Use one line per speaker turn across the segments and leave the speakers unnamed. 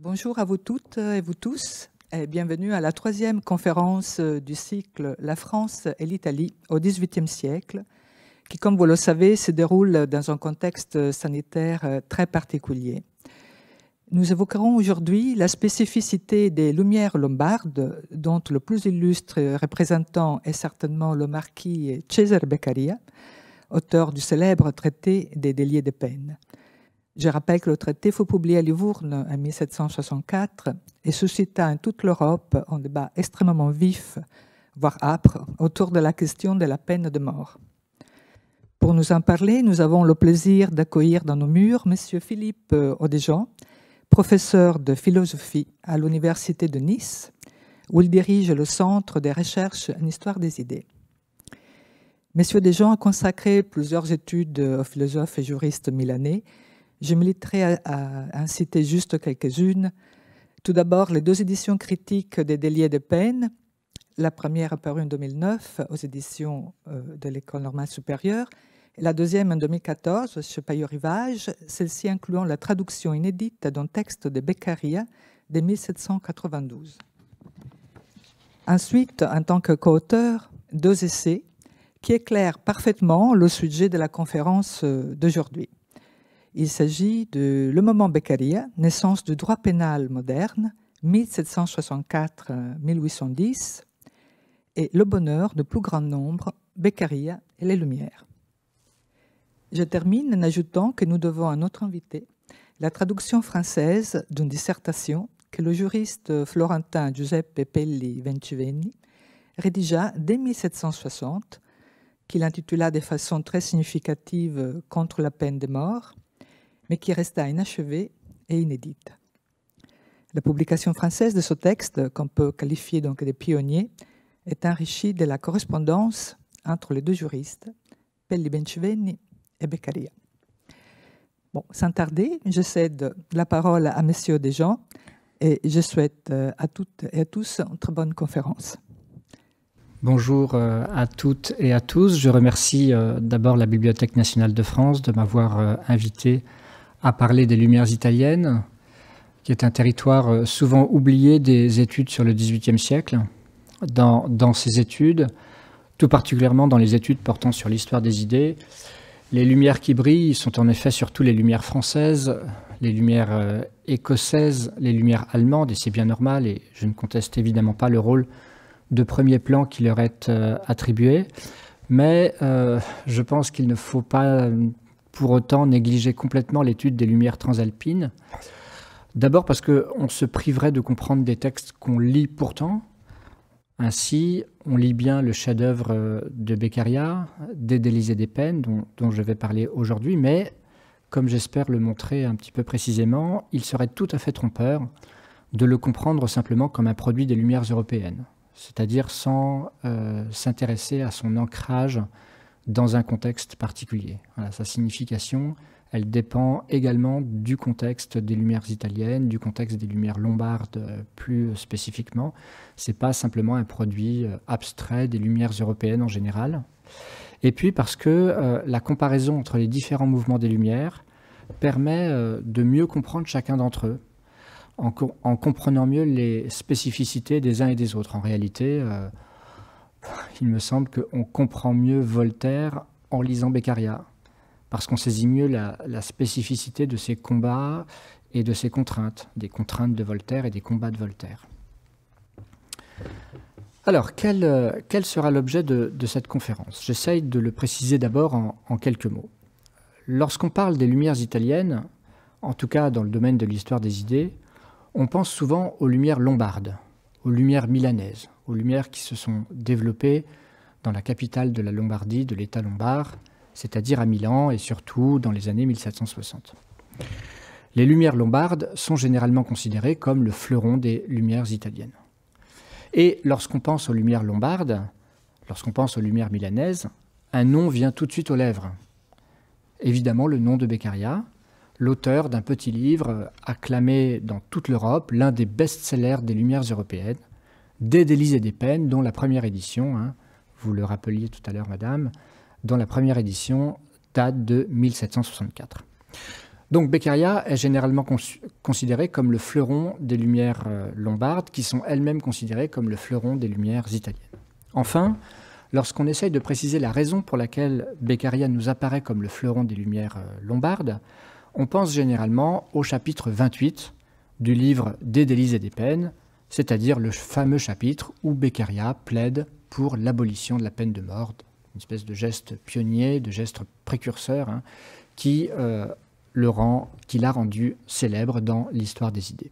Bonjour à vous toutes et vous tous. Et bienvenue à la troisième conférence euh, du cycle La France et l'Italie au XVIIIe siècle, qui, comme vous le savez, se déroule dans un contexte sanitaire euh, très particulier. Nous évoquerons aujourd'hui la spécificité des Lumières lombardes, dont le plus illustre représentant est certainement le marquis Cesare Beccaria, auteur du célèbre traité des déliers de peine. Je rappelle que le traité fut publié à Livourne en 1764 et suscita en toute l'Europe un débat extrêmement vif, voire âpre, autour de la question de la peine de mort. Pour nous en parler, nous avons le plaisir d'accueillir dans nos murs M. Philippe Odéjan, professeur de philosophie à l'Université de Nice, où il dirige le Centre des recherches en histoire des idées. M. Desjean a consacré plusieurs études aux philosophes et juristes milanais, je limiterai à, en euh, euh, citer juste quelques-unes. Tout d'abord, les deux éditions critiques des délits de peine. La première apparue en 2009 aux éditions euh, de l'École normale supérieure, et la deuxième en 2014 chez Payot Rivage, celle-ci incluant la traduction inédite d'un texte de Beccaria de 1792. Ensuite, en tant que co-auteur, deux essais qui éclairent parfaitement le sujet de la conférence d'aujourd'hui. Il s'agit de Le moment Beccaria, naissance du droit pénal moderne, 1764-1810, et Le bonheur de plus grand nombre, Beccaria et les Lumières. Je termine en ajoutant que nous devons à notre invité la traduction française d'une dissertation que le juriste florentin Giuseppe Pelli Ventiveni rédigea dès 1760, qu'il intitula de façon très significative Contre la peine de mort, mais qui resta inachevée et inédite. La publication française de ce texte, qu'on peut qualifier donc de pionnier, est enrichie de la correspondance entre les deux juristes, Pelli Benchveni et Beccaria. Bon, sans tarder, je cède la parole à Monsieur Desjean et je souhaite euh, à toutes et à tous une très bonne conférence.
Bonjour euh, à toutes et à tous. Je remercie euh, d'abord la Bibliothèque nationale de France de m'avoir invité à parler des Lumières italiennes, qui est un territoire euh, souvent oublié des études sur le XVIIIe siècle. Dans, dans ces études, tout particulièrement dans les études portant sur l'histoire des idées, les lumières qui brillent sont en effet surtout les lumières françaises, les lumières euh, écossaises, les lumières allemandes, et c'est bien normal, et je ne conteste évidemment pas le rôle de premier plan qui leur est euh, attribué, mais je pense qu'il ne faut pas pour autant négliger complètement l'étude des Lumières transalpines. D'abord parce qu'on se priverait de comprendre des textes qu'on lit pourtant. Ainsi, on lit bien le chef-d'œuvre euh, de Beccaria, d'Élysée des Peines, dont, je vais parler aujourd'hui, mais comme j'espère le montrer un petit peu précisément, il serait tout à fait trompeur de le comprendre simplement comme un produit des Lumières européennes, c'est-à-dire sans euh, s'intéresser à son ancrage dans un contexte particulier. sa signification, elle dépend également du contexte des Lumières italiennes, du contexte des Lumières lombardes euh, plus spécifiquement. C'est pas simplement un produit euh, abstrait des Lumières européennes en général. Et puis parce que euh, la comparaison entre les différents mouvements des Lumières permet de mieux comprendre chacun d'entre eux, en, en, comprenant mieux les spécificités des uns et des autres. En réalité, il me semble qu'on comprend mieux Voltaire en lisant Beccaria, parce qu'on saisit mieux la, spécificité de ses combats et de ses contraintes, des contraintes de Voltaire et des combats de Voltaire. Alors, quel, euh, sera l'objet de, cette conférence J'essaye de le préciser d'abord en quelques mots. Lorsqu'on parle des Lumières italiennes, en tout cas dans le domaine de l'histoire des idées, on pense souvent aux Lumières lombardes, aux Lumières milanaises, aux lumières qui se sont développées dans la capitale de la Lombardie, de l'État lombard, c'est-à-dire à Milan et surtout dans les années 1760. Les lumières lombardes sont généralement considérées comme le fleuron des lumières italiennes. Et lorsqu'on pense aux lumières lombardes, lorsqu'on pense aux lumières milanaises, un nom vient tout de suite aux lèvres. Évidemment, le nom de Beccaria, l'auteur d'un petit livre acclamé dans toute l'Europe, l'un des best-sellers des lumières européennes, des délits et des peines, dont la première édition, hein, vous le rappeliez tout à l'heure, madame, dont la première édition date de 1764. Donc Beccaria est généralement considéré comme le fleuron des Lumières euh, lombardes, qui sont elles-mêmes considérées comme le fleuron des Lumières italiennes. Enfin, lorsqu'on essaye de préciser la raison pour laquelle Beccaria nous apparaît comme le fleuron des Lumières euh, lombardes, on pense généralement au chapitre 28 du livre Des délits et des peines, c'est-à-dire le fameux chapitre où Beccaria plaide pour l'abolition de la peine de mort, une espèce de geste pionnier, de geste précurseur, hein, qui, euh, qui l'a rendu célèbre dans l'histoire des idées.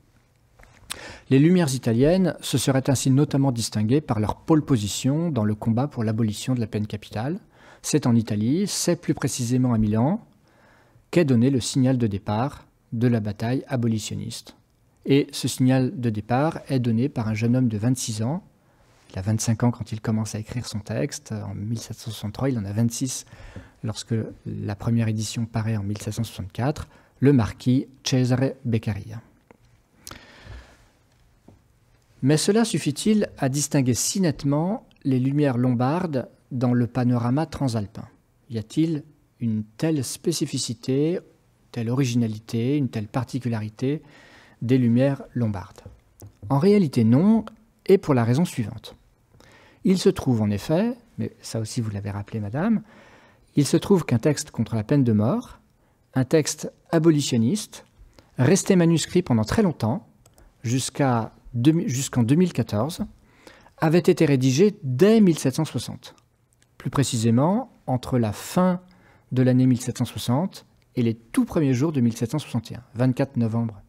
Les Lumières italiennes se seraient ainsi notamment distinguées par leur pôle position dans le combat pour l'abolition de la peine capitale. C'est en Italie, c'est plus précisément à Milan, qu'est donné le signal de départ de la bataille abolitionniste et ce signal de départ est donné par un jeune homme de 26 ans. Il a 25 ans quand il commence à écrire son texte. En 1763, il en a 26 lorsque la première édition paraît en 1764, le marquis Cesare Beccaria. Mais cela suffit-il à distinguer si nettement les lumières lombardes dans le panorama transalpin Y a-t-il une telle spécificité, telle originalité, une telle particularité des Lumières lombardes En réalité non, et pour la raison suivante. Il se trouve en effet, mais ça aussi vous l'avez rappelé madame, il se trouve qu'un texte contre la peine de mort, un texte abolitionniste, resté manuscrit pendant très longtemps, jusqu'en 2014, avait été rédigé dès 1760. Plus précisément, entre la fin de l'année 1760 et les tout premiers jours de 1761, 24 novembre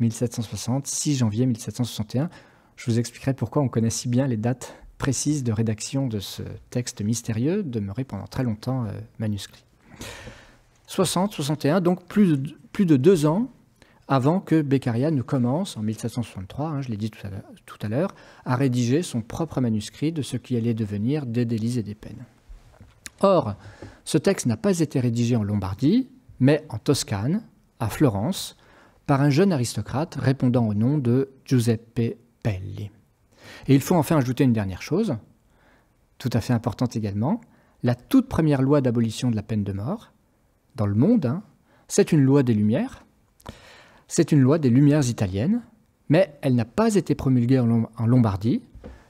1760, 6 janvier 1761. Je vous expliquerai pourquoi on connaît si bien les dates précises de rédaction de ce texte mystérieux, demeuré pendant très longtemps euh, manuscrit. 60, 61, donc plus de, plus de deux ans avant que Beccaria ne commence, en 1763, hein, je l'ai dit tout à l'heure, à rédiger son propre manuscrit de ce qui allait devenir des délits et des peines. Or, ce texte n'a pas été rédigé en Lombardie, mais en Toscane, à Florence, par un jeune aristocrate répondant au nom de Giuseppe Pelli. Et il faut enfin ajouter une dernière chose, tout à fait importante également, la toute première loi d'abolition de la peine de mort, dans le monde, hein, c'est une loi des Lumières, c'est une loi des Lumières italiennes, mais elle n'a pas été promulguée en Lombardie.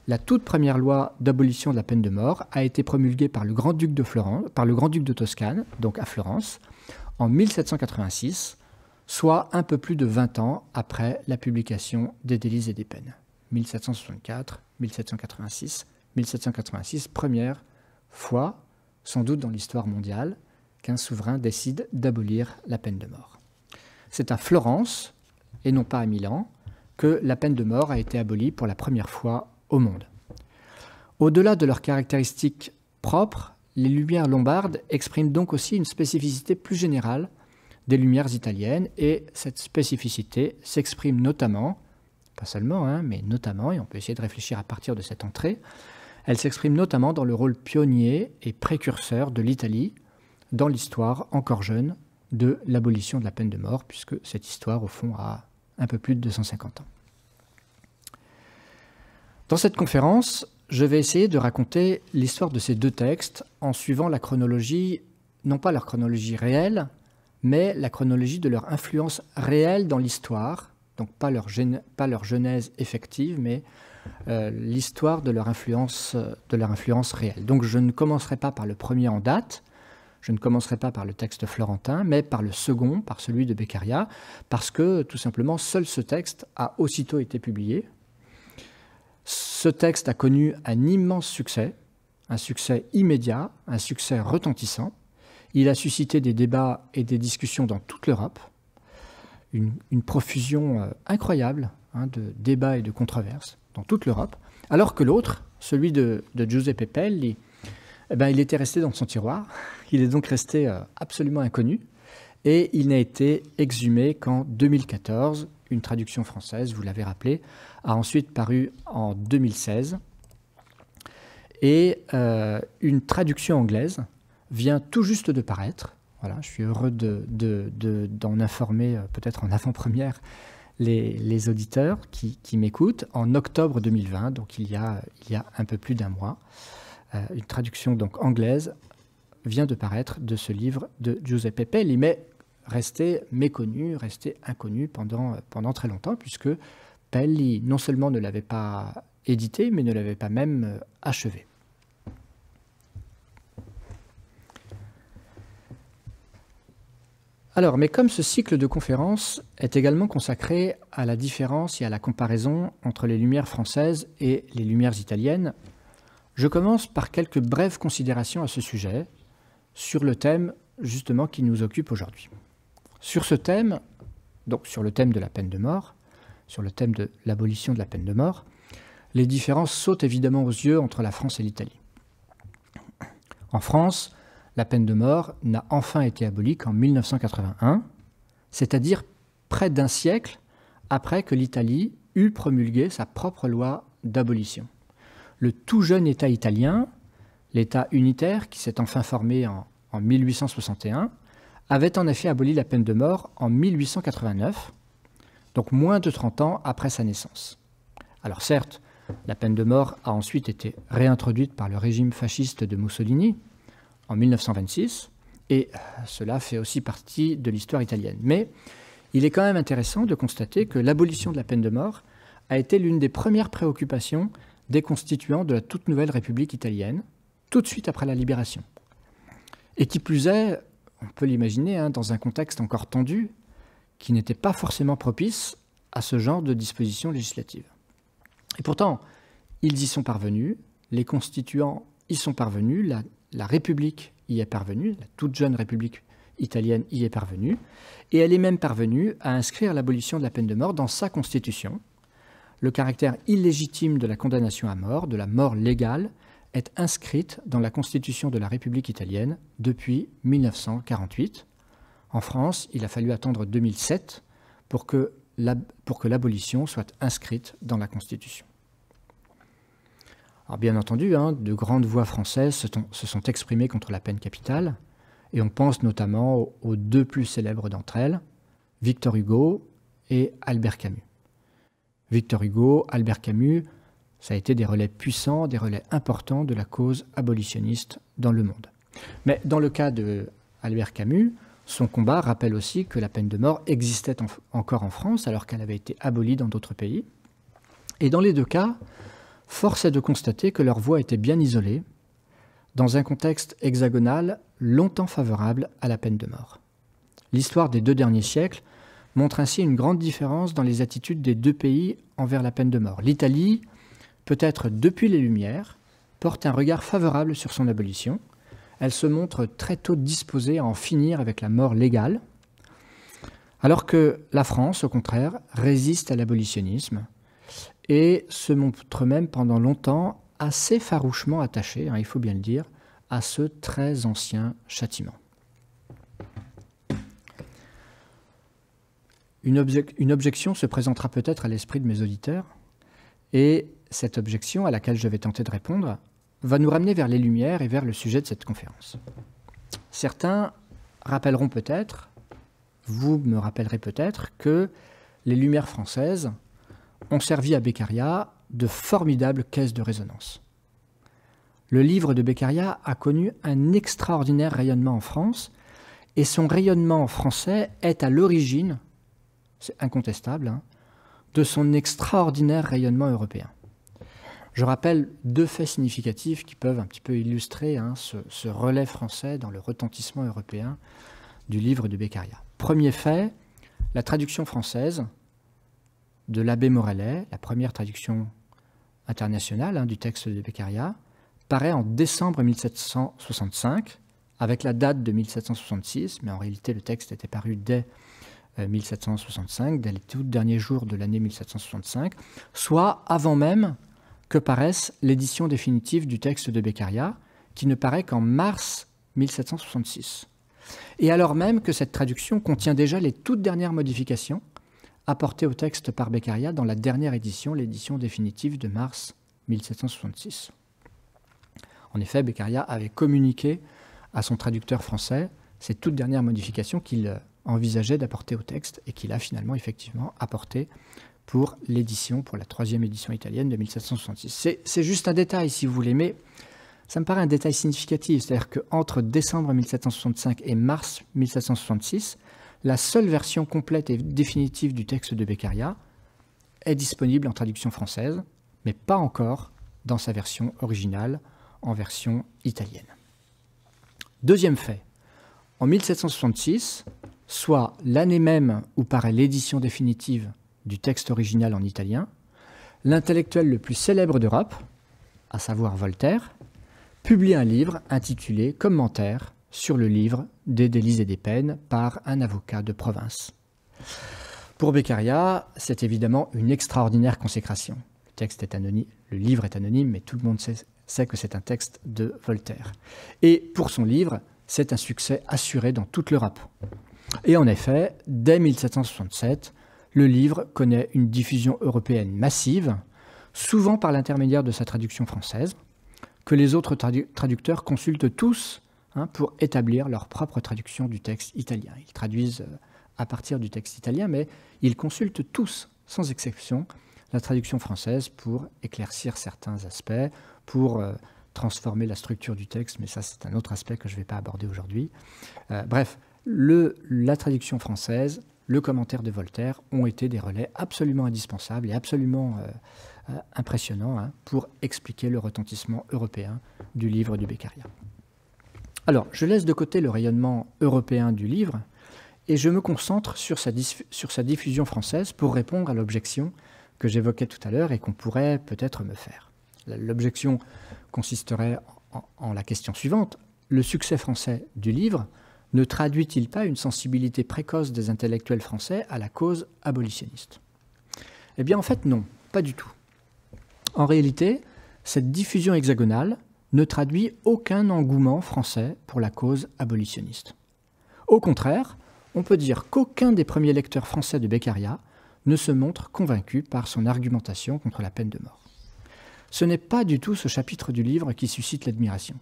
La toute première loi d'abolition de la peine de mort a été promulguée par le grand-duc de Florence, par le grand-duc de Toscane, donc à Florence, en 1786, soit un peu plus de 20 ans après la publication des Délices et des peines. 1764, 1786, 1786, première fois, sans doute dans l'histoire mondiale, qu'un souverain décide d'abolir la peine de mort. C'est à Florence, et non pas à Milan, que la peine de mort a été abolie pour la première fois au monde. Au-delà de leurs caractéristiques propres, les Lumières lombardes expriment donc aussi une spécificité plus générale des Lumières italiennes et cette spécificité s'exprime notamment, pas seulement, hein, mais notamment, et on peut essayer de réfléchir à partir de cette entrée, elle s'exprime notamment dans le rôle pionnier et précurseur de l'Italie dans l'histoire encore jeune de l'abolition de la peine de mort, puisque cette histoire, au fond, a un peu plus de 250 ans. Dans cette conférence, je vais essayer de raconter l'histoire de ces deux textes en suivant la chronologie, non pas leur chronologie réelle, mais la chronologie de leur influence réelle dans l'histoire, donc pas leur, genèse effective, mais euh, l'histoire de, leur influence, de leur influence réelle. Donc je ne commencerai pas par le premier en date, je ne commencerai pas par le texte florentin, mais par le second, par celui de Beccaria, parce que tout simplement seul ce texte a aussitôt été publié. Ce texte a connu un immense succès, un succès immédiat, un succès retentissant. Il a suscité des débats et des discussions dans toute l'Europe, une, profusion euh, incroyable hein, de débats et de controverses dans toute l'Europe, alors que l'autre, celui de, Giuseppe Pelli, eh ben, il était resté dans son tiroir, il est donc resté euh, absolument inconnu, et il n'a été exhumé qu'en 2014. Une traduction française, vous l'avez rappelé, a ensuite paru en 2016, et euh, une traduction anglaise vient tout juste de paraître. Voilà, je suis heureux d'en de, informer euh, peut-être en avant-première les, auditeurs qui, m'écoutent en octobre 2020, donc il y a, il y a un peu plus d'un mois. Euh, une traduction donc anglaise vient de paraître de ce livre de Giuseppe Pelli, mais resté méconnu, resté inconnu pendant, pendant très longtemps, puisque Pelli non seulement ne l'avait pas édité, mais ne l'avait pas même euh, achevé. Alors, mais comme ce cycle de conférences est également consacré à la différence et à la comparaison entre les Lumières françaises et les Lumières italiennes, je commence par quelques brèves considérations à ce sujet, sur le thème justement qui nous occupe aujourd'hui. Sur ce thème, donc sur le thème de la peine de mort, sur le thème de l'abolition de la peine de mort, les différences sautent évidemment aux yeux entre la France et l'Italie. En France, la peine de mort n'a enfin été abolie qu'en 1981, c'est-à-dire près d'un siècle après que l'Italie eut promulgué sa propre loi d'abolition. Le tout jeune État italien, l'État unitaire qui s'est enfin formé en, en 1861, avait en effet aboli la peine de mort en 1889, donc moins de 30 ans après sa naissance. Alors certes, la peine de mort a ensuite été réintroduite par le régime fasciste de Mussolini, en 1926, et euh, cela fait aussi partie de l'histoire italienne. Mais il est quand même intéressant de constater que l'abolition de la peine de mort a été l'une des premières préoccupations des constituants de la toute nouvelle République italienne, tout de suite après la libération. Et qui plus est, on peut l'imaginer, hein, dans un contexte encore tendu, qui n'était pas forcément propice à ce genre de dispositions législatives. Et pourtant, ils y sont parvenus, les constituants y sont parvenus, la la République y est parvenue, la toute jeune République italienne y est parvenue, et elle est même parvenue à inscrire l'abolition de la peine de mort dans sa constitution. Le caractère illégitime de la condamnation à mort, de la mort légale, est inscrite dans la constitution de la République italienne depuis 1948. En France, il a fallu attendre 2007 pour que l'abolition soit inscrite dans la constitution bien entendu, hein, de grandes voix françaises se, sont exprimées contre la peine capitale, et on pense notamment aux, deux plus célèbres d'entre elles, Victor Hugo et Albert Camus. Victor Hugo, Albert Camus, ça a été des relais puissants, des relais importants de la cause abolitionniste dans le monde. Mais dans le cas de Albert Camus, son combat rappelle aussi que la peine de mort existait encore en France alors qu'elle avait été abolie dans d'autres pays. Et dans les deux cas, force est de constater que leur voix était bien isolée, dans un contexte hexagonal longtemps favorable à la peine de mort. L'histoire des deux derniers siècles montre ainsi une grande différence dans les attitudes des deux pays envers la peine de mort. L'Italie, peut-être depuis les Lumières, porte un regard favorable sur son abolition. Elle se montre très tôt disposée à en finir avec la mort légale, alors que la France, au contraire, résiste à l'abolitionnisme, et se montre même pendant longtemps assez farouchement attaché, hein, il faut bien le dire, à ce très ancien châtiment. une objection se présentera peut-être à l'esprit de mes auditeurs, et cette objection à laquelle je vais tenter de répondre va nous ramener vers les Lumières et vers le sujet de cette conférence. Certains rappelleront peut-être, vous me rappellerez peut-être, que les Lumières françaises ont servi à Beccaria de formidables caisses de résonance. Le livre de Beccaria a connu un extraordinaire rayonnement en France, et son rayonnement français est à l'origine, c'est incontestable, hein, de son extraordinaire rayonnement européen. Je rappelle deux faits significatifs qui peuvent un petit peu illustrer hein, ce, ce, relais français dans le retentissement européen du livre de Beccaria. Premier fait, la traduction française de l'abbé Morellet, la première traduction internationale hein, du texte de Beccaria, paraît en décembre 1765, avec la date de 1766, mais en réalité le texte était paru dès 1765, euh, dès les tout derniers jours de l'année 1765, soit avant même que paraisse l'édition définitive du texte de Beccaria, qui ne paraît qu'en mars 1766. Et alors même que cette traduction contient déjà les toutes dernières modifications apporté au texte par Beccaria dans la dernière édition, l'édition définitive de mars 1766. En effet, Beccaria avait communiqué à son traducteur français ces toutes dernières modifications qu'il envisageait d'apporter au texte et qu'il a finalement effectivement apporté pour l'édition, pour la troisième édition italienne de 1766. C'est juste un détail si vous voulez, mais ça me paraît un détail significatif, c'est-à-dire qu'entre décembre 1765 et mars 1766, la seule version complète et définitive du texte de Beccaria est disponible en traduction française, mais pas encore dans sa version originale en version italienne. Deuxième fait, en 1766, soit l'année même où paraît l'édition définitive du texte original en italien, l'intellectuel le plus célèbre d'Europe, à savoir Voltaire, publie un livre intitulé Commentaire sur le livre des délits et des peines par un avocat de province. Pour Beccaria, c'est évidemment une extraordinaire consécration. Le texte est anonyme, le livre est anonyme, mais tout le monde sait, que c'est un texte de Voltaire. Et pour son livre, c'est un succès assuré dans toute l'Europe. Et en effet, dès 1767, le livre connaît une diffusion européenne massive, souvent par l'intermédiaire de sa traduction française, que les autres traducteurs consultent tous Hein, pour établir leur propre traduction du texte italien. Ils traduisent euh, à partir du texte italien, mais ils consultent tous, sans exception, la traduction française pour éclaircir certains aspects, pour euh, transformer la structure du texte, mais ça c'est un autre aspect que je ne vais pas aborder aujourd'hui. Euh, bref, le, la traduction française, le commentaire de Voltaire ont été des relais absolument indispensables et absolument impressionnants hein, pour expliquer le retentissement européen du livre du Beccaria. Alors, je laisse de côté le rayonnement européen du livre et je me concentre sur sa, diffusion française pour répondre à l'objection que j'évoquais tout à l'heure et qu'on pourrait peut-être me faire. L'objection consisterait en, la question suivante. Le succès français du livre ne traduit-il pas une sensibilité précoce des intellectuels français à la cause abolitionniste Eh bien en fait non, pas du tout. En réalité, cette diffusion hexagonale ne traduit aucun engouement français pour la cause abolitionniste. Au contraire, on peut dire qu'aucun des premiers lecteurs français de Beccaria ne se montre convaincu par son argumentation contre la peine de mort. Ce n'est pas du tout ce chapitre du livre qui suscite l'admiration.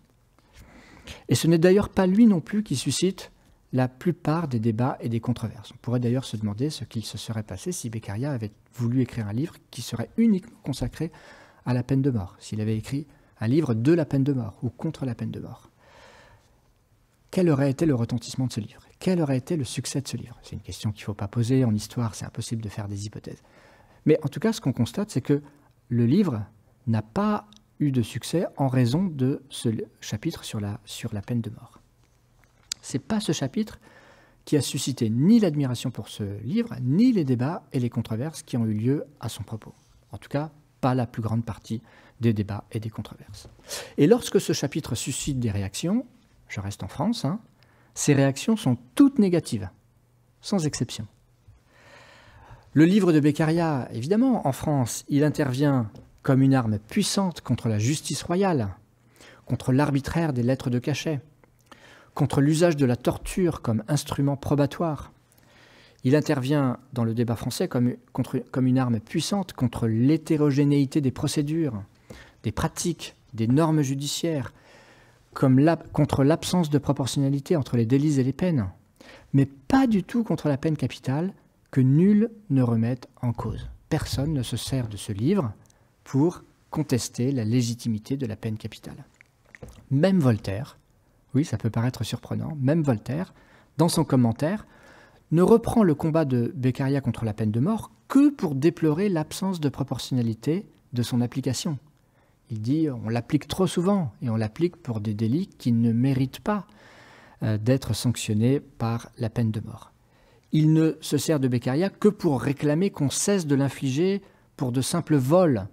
Et ce n'est d'ailleurs pas lui non plus qui suscite la plupart des débats et des controverses. On pourrait d'ailleurs se demander ce qu'il se serait passé si Beccaria avait voulu écrire un livre qui serait uniquement consacré à la peine de mort, s'il avait écrit un livre de la peine de mort ou contre la peine de mort. Quel aurait été le retentissement de ce livre Quel aurait été le succès de ce livre C'est une question qu'il ne faut pas poser. En histoire, c'est impossible de faire des hypothèses. Mais en tout cas, ce qu'on constate, c'est que le livre n'a pas eu de succès en raison de ce chapitre sur la, sur la peine de mort. Ce n'est pas ce chapitre qui a suscité ni l'admiration pour ce livre, ni les débats et les controverses qui ont eu lieu à son propos. En tout cas, pas la plus grande partie des débats et des controverses. Et lorsque ce chapitre suscite des réactions, je reste en France, hein, ces réactions sont toutes négatives, sans exception. Le livre de Beccaria, évidemment, en France, il intervient comme une arme puissante contre la justice royale, contre l'arbitraire des lettres de cachet, contre l'usage de la torture comme instrument probatoire. Il intervient dans le débat français comme une arme puissante contre l'hétérogénéité des procédures, des pratiques, des normes judiciaires, comme contre l'absence de proportionnalité entre les délits et les peines, mais pas du tout contre la peine capitale que nul ne remette en cause. Personne ne se sert de ce livre pour contester la légitimité de la peine capitale. Même Voltaire, oui ça peut paraître surprenant, même Voltaire, dans son commentaire, ne reprend le combat de Beccaria contre la peine de mort que pour déplorer l'absence de proportionnalité de son application. Il dit on l'applique trop souvent et on l'applique pour des délits qui ne méritent pas euh, d'être sanctionnés par la peine de mort. Il ne se sert de Beccaria que pour réclamer qu'on cesse de l'infliger pour de simples vols,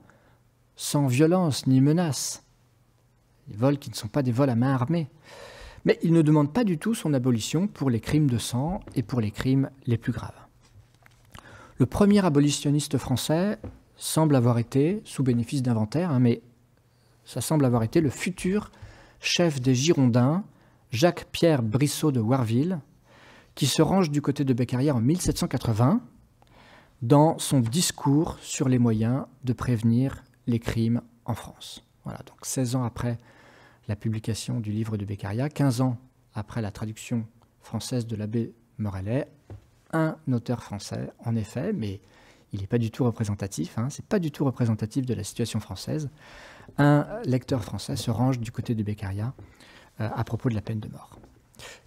sans violence ni menace. Des vols qui ne sont pas des vols à main armée. Mais il ne demande pas du tout son abolition pour les crimes de sang et pour les crimes les plus graves. Le premier abolitionniste français semble avoir été, sous bénéfice d'inventaire, hein, mais ça semble avoir été le futur chef des Girondins, Jacques-Pierre Brissot de Warville, qui se range du côté de Beccaria en 1780 dans son discours sur les moyens de prévenir les crimes en France. Voilà, donc 16 ans après la publication du livre de Beccaria, 15 ans après la traduction française de l'abbé Morellet, un auteur français, en effet, mais il n'est pas du tout représentatif, hein, c'est pas du tout représentatif de la situation française un lecteur français se range du côté de Beccaria euh, à propos de la peine de mort.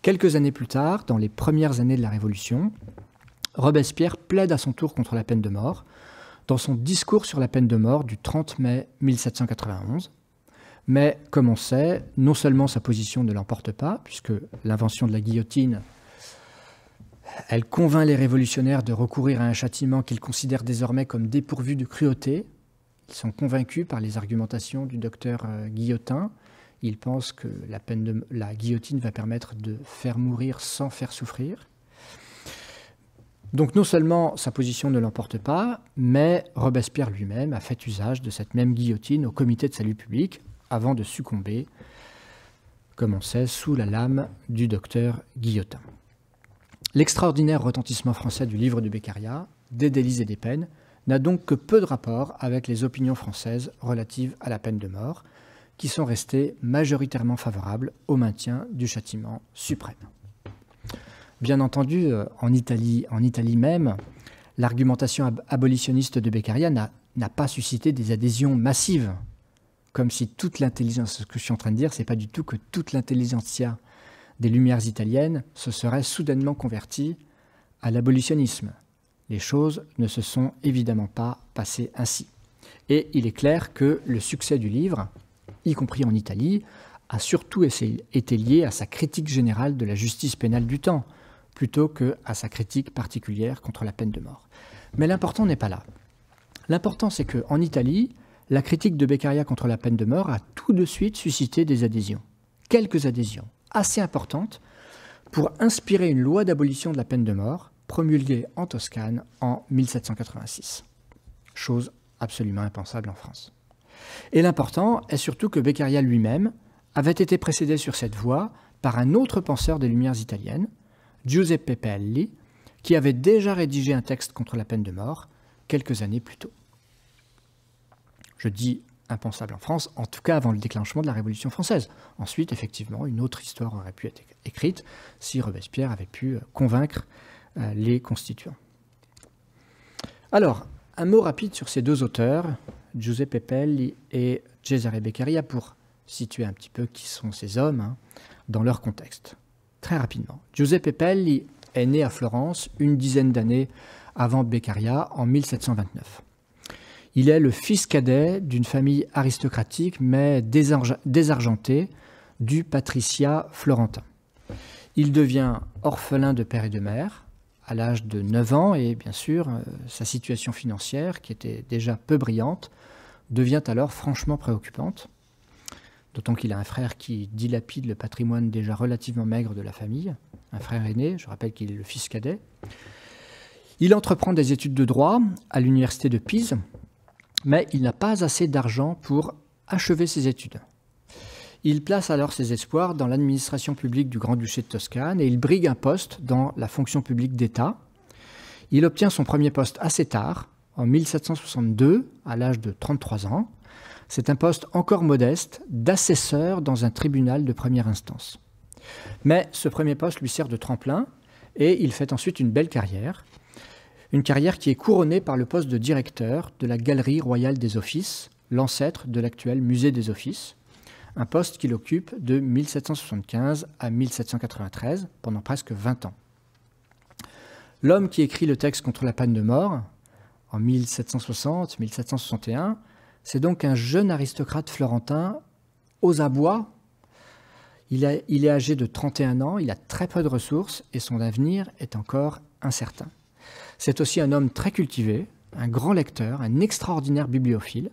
Quelques années plus tard, dans les premières années de la Révolution, Robespierre plaide à son tour contre la peine de mort dans son discours sur la peine de mort du 30 mai 1791. Mais comme on sait, non seulement sa position ne l'emporte pas, puisque l'invention de la guillotine, elle convainc les révolutionnaires de recourir à un châtiment qu'ils considèrent désormais comme dépourvu de cruauté, ils sont convaincus par les argumentations du docteur euh, Guillotin. Ils pensent que la, peine de, la guillotine va permettre de faire mourir sans faire souffrir. Donc non seulement sa position ne l'emporte pas, mais Robespierre lui-même a fait usage de cette même guillotine au comité de salut public avant de succomber, comme on sait, sous la lame du docteur Guillotin. L'extraordinaire retentissement français du livre de Beccaria, des délits et des peines, n'a donc que peu de rapport avec les opinions françaises relatives à la peine de mort, qui sont restées majoritairement favorables au maintien du châtiment suprême. Bien entendu, euh, en Italie, en Italie même, l'argumentation abolitionniste de Beccaria n'a pas suscité des adhésions massives, comme si toute l'intelligence, ce que je suis en train de dire, c'est pas du tout que toute l'intelligentsia des Lumières italiennes se serait soudainement convertie à l'abolitionnisme. Les choses ne se sont évidemment pas passées ainsi. Et il est clair que le succès du livre, y compris en Italie, a surtout été lié à sa critique générale de la justice pénale du temps, plutôt que à sa critique particulière contre la peine de mort. Mais l'important n'est pas là. L'important, c'est qu'en Italie, la critique de Beccaria contre la peine de mort a tout de suite suscité des adhésions. Quelques adhésions, assez importantes, pour inspirer une loi d'abolition de la peine de mort promulgué en Toscane en 1786. Chose absolument impensable en France. Et l'important est surtout que Beccaria lui-même avait été précédé sur cette voie par un autre penseur des Lumières italiennes, Giuseppe Pelli, qui avait déjà rédigé un texte contre la peine de mort quelques années plus tôt. Je dis impensable en France, en tout cas avant le déclenchement de la Révolution française. Ensuite, effectivement, une autre histoire aurait pu être écrite si Robespierre avait pu convaincre euh, les constituants. Alors, un mot rapide sur ces deux auteurs, Giuseppe Pelli et Cesare Beccaria, pour situer un petit peu qui sont ces hommes hein, dans leur contexte. Très rapidement, Giuseppe Pelli est né à Florence une dizaine d'années avant Beccaria, en 1729. Il est le fils cadet d'une famille aristocratique mais désargentée du patriciat florentin. Il devient orphelin de père et de mère à l'âge de 9 ans et bien sûr euh, sa situation financière, qui était déjà peu brillante, devient alors franchement préoccupante, d'autant qu'il a un frère qui dilapide le patrimoine déjà relativement maigre de la famille, un frère aîné, je rappelle qu'il est le fils cadet. Il entreprend des études de droit à l'université de Pise, mais il n'a pas assez d'argent pour achever ses études. Il place alors ses espoirs dans l'administration publique du Grand-Duché de Toscane et il brigue un poste dans la fonction publique d'État. Il obtient son premier poste assez tard, en 1762, à l'âge de 33 ans. C'est un poste encore modeste d'assesseur dans un tribunal de première instance. Mais ce premier poste lui sert de tremplin et il fait ensuite une belle carrière. Une carrière qui est couronnée par le poste de directeur de la Galerie royale des offices, l'ancêtre de l'actuel musée des offices un poste qu'il occupe de 1775 à 1793, pendant presque 20 ans. L'homme qui écrit le texte contre la panne de mort, en 1760-1761, c'est donc un jeune aristocrate florentin aux abois. Il, il, est âgé de 31 ans, il a très peu de ressources et son avenir est encore incertain. C'est aussi un homme très cultivé, un grand lecteur, un extraordinaire bibliophile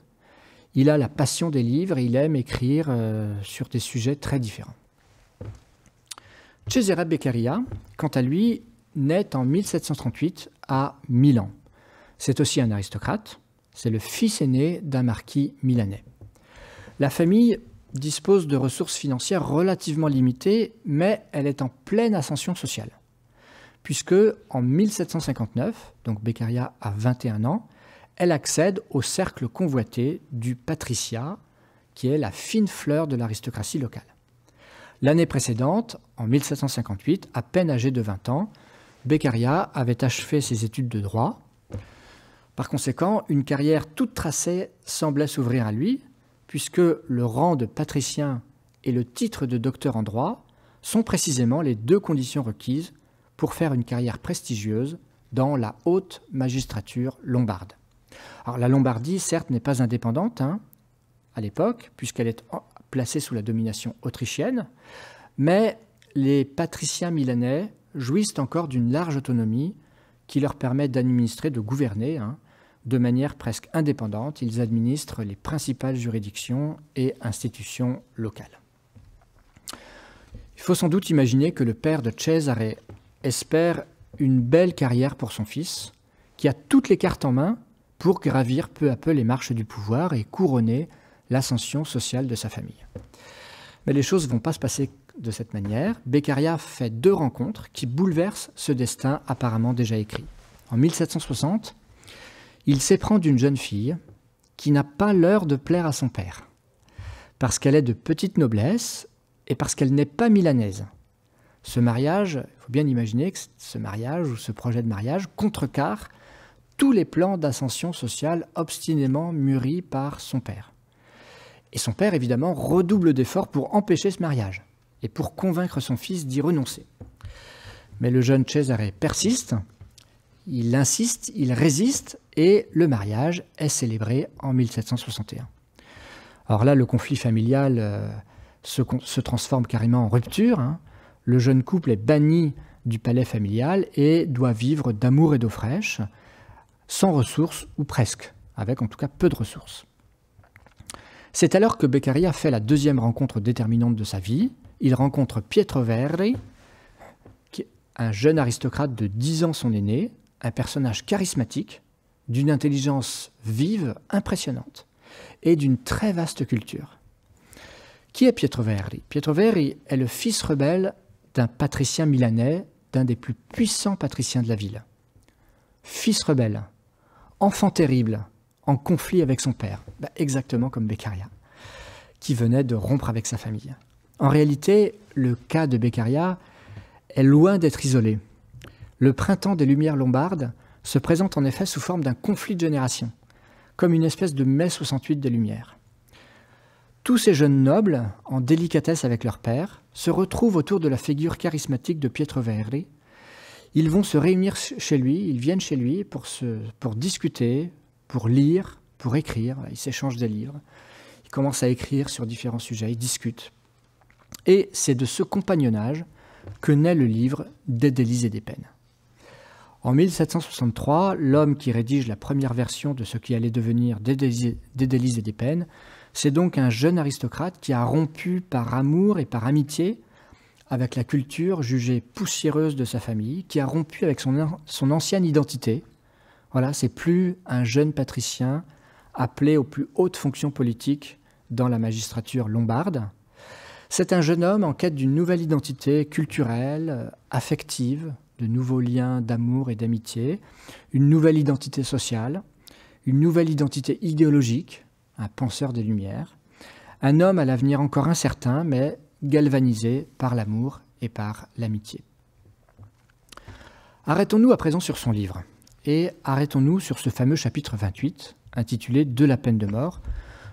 il a la passion des livres et il aime écrire euh, sur des sujets très différents. Cesare Beccaria, quant à lui, naît en 1738 à Milan. C'est aussi un aristocrate, c'est le fils aîné d'un marquis milanais. La famille dispose de ressources financières relativement limitées, mais elle est en pleine ascension sociale. Puisque en 1759, donc Beccaria a 21 ans, elle accède au cercle convoité du patriciat, qui est la fine fleur de l'aristocratie locale. L'année précédente, en 1758, à peine âgée de 20 ans, Beccaria avait achevé ses études de droit. Par conséquent, une carrière toute tracée semblait s'ouvrir à lui, puisque le rang de patricien et le titre de docteur en droit sont précisément les deux conditions requises pour faire une carrière prestigieuse dans la haute magistrature lombarde la Lombardie, certes, n'est pas indépendante hein, à l'époque, puisqu'elle est placée sous la domination autrichienne, mais les patriciens milanais jouissent encore d'une large autonomie qui leur permet d'administrer, de gouverner hein, de manière presque indépendante. Ils administrent les principales juridictions et institutions locales. Il faut sans doute imaginer que le père de Cesare espère une belle carrière pour son fils, qui a toutes les cartes en main pour gravir peu à peu les marches du pouvoir et couronner l'ascension sociale de sa famille. Mais les choses ne vont pas se passer de cette manière. Beccaria fait deux rencontres qui bouleversent ce destin apparemment déjà écrit. En 1760, il s'éprend d'une jeune fille qui n'a pas l'heure de plaire à son père, parce qu'elle est de petite noblesse et parce qu'elle n'est pas milanaise. Ce mariage, il faut bien imaginer que ce mariage ou ce projet de mariage contrecarre tous les plans d'ascension sociale obstinément mûris par son père. Et son père, évidemment, redouble d'efforts pour empêcher ce mariage et pour convaincre son fils d'y renoncer. Mais le jeune Cesare persiste, il insiste, il résiste, et le mariage est célébré en 1761. Alors là, le conflit familial euh, se, transforme carrément en rupture. Hein. Le jeune couple est banni du palais familial et doit vivre d'amour et d'eau fraîche sans ressources, ou presque, avec en tout cas peu de ressources. C'est alors que Beccaria fait la deuxième rencontre déterminante de sa vie. Il rencontre Pietro Verri, un jeune aristocrate de 10 ans son aîné, un personnage charismatique, d'une intelligence vive, impressionnante, et d'une très vaste culture. Qui est Pietro Verri Pietro Verri est le fils rebelle d'un patricien milanais, d'un des plus puissants patriciens de la ville. Fils rebelle, enfant terrible, en conflit avec son père, bah, exactement comme Beccaria, qui venait de rompre avec sa famille. En réalité, le cas de Beccaria est loin d'être isolé. Le printemps des Lumières lombardes se présente en effet sous forme d'un conflit de génération, comme une espèce de mai 68 des Lumières. Tous ces jeunes nobles, en délicatesse avec leur père, se retrouvent autour de la figure charismatique de Pietro Verri, ils vont se réunir chez lui, ils viennent chez lui pour, discuter, pour lire, pour écrire. Ils s'échangent des livres. Ils commencent à écrire sur différents sujets, ils discutent. Et c'est de ce compagnonnage que naît le livre Des délices et des peines. En 1763, l'homme qui rédige la première version de ce qui allait devenir Des délices et des peines, c'est donc un jeune aristocrate qui a rompu par amour et par amitié avec la culture jugée poussiéreuse de sa famille, qui a rompu avec son, son ancienne identité. Voilà, c'est plus un jeune patricien appelé aux plus hautes fonctions politiques dans la magistrature lombarde. C'est un jeune homme en quête d'une nouvelle identité culturelle, euh, affective, de nouveaux liens d'amour et d'amitié, une nouvelle identité sociale, une nouvelle identité idéologique, un penseur des Lumières, un homme à l'avenir encore incertain, mais galvanisé par l'amour et par l'amitié. Arrêtons-nous à présent sur son livre et arrêtons-nous sur ce fameux chapitre 28 intitulé De la peine de mort,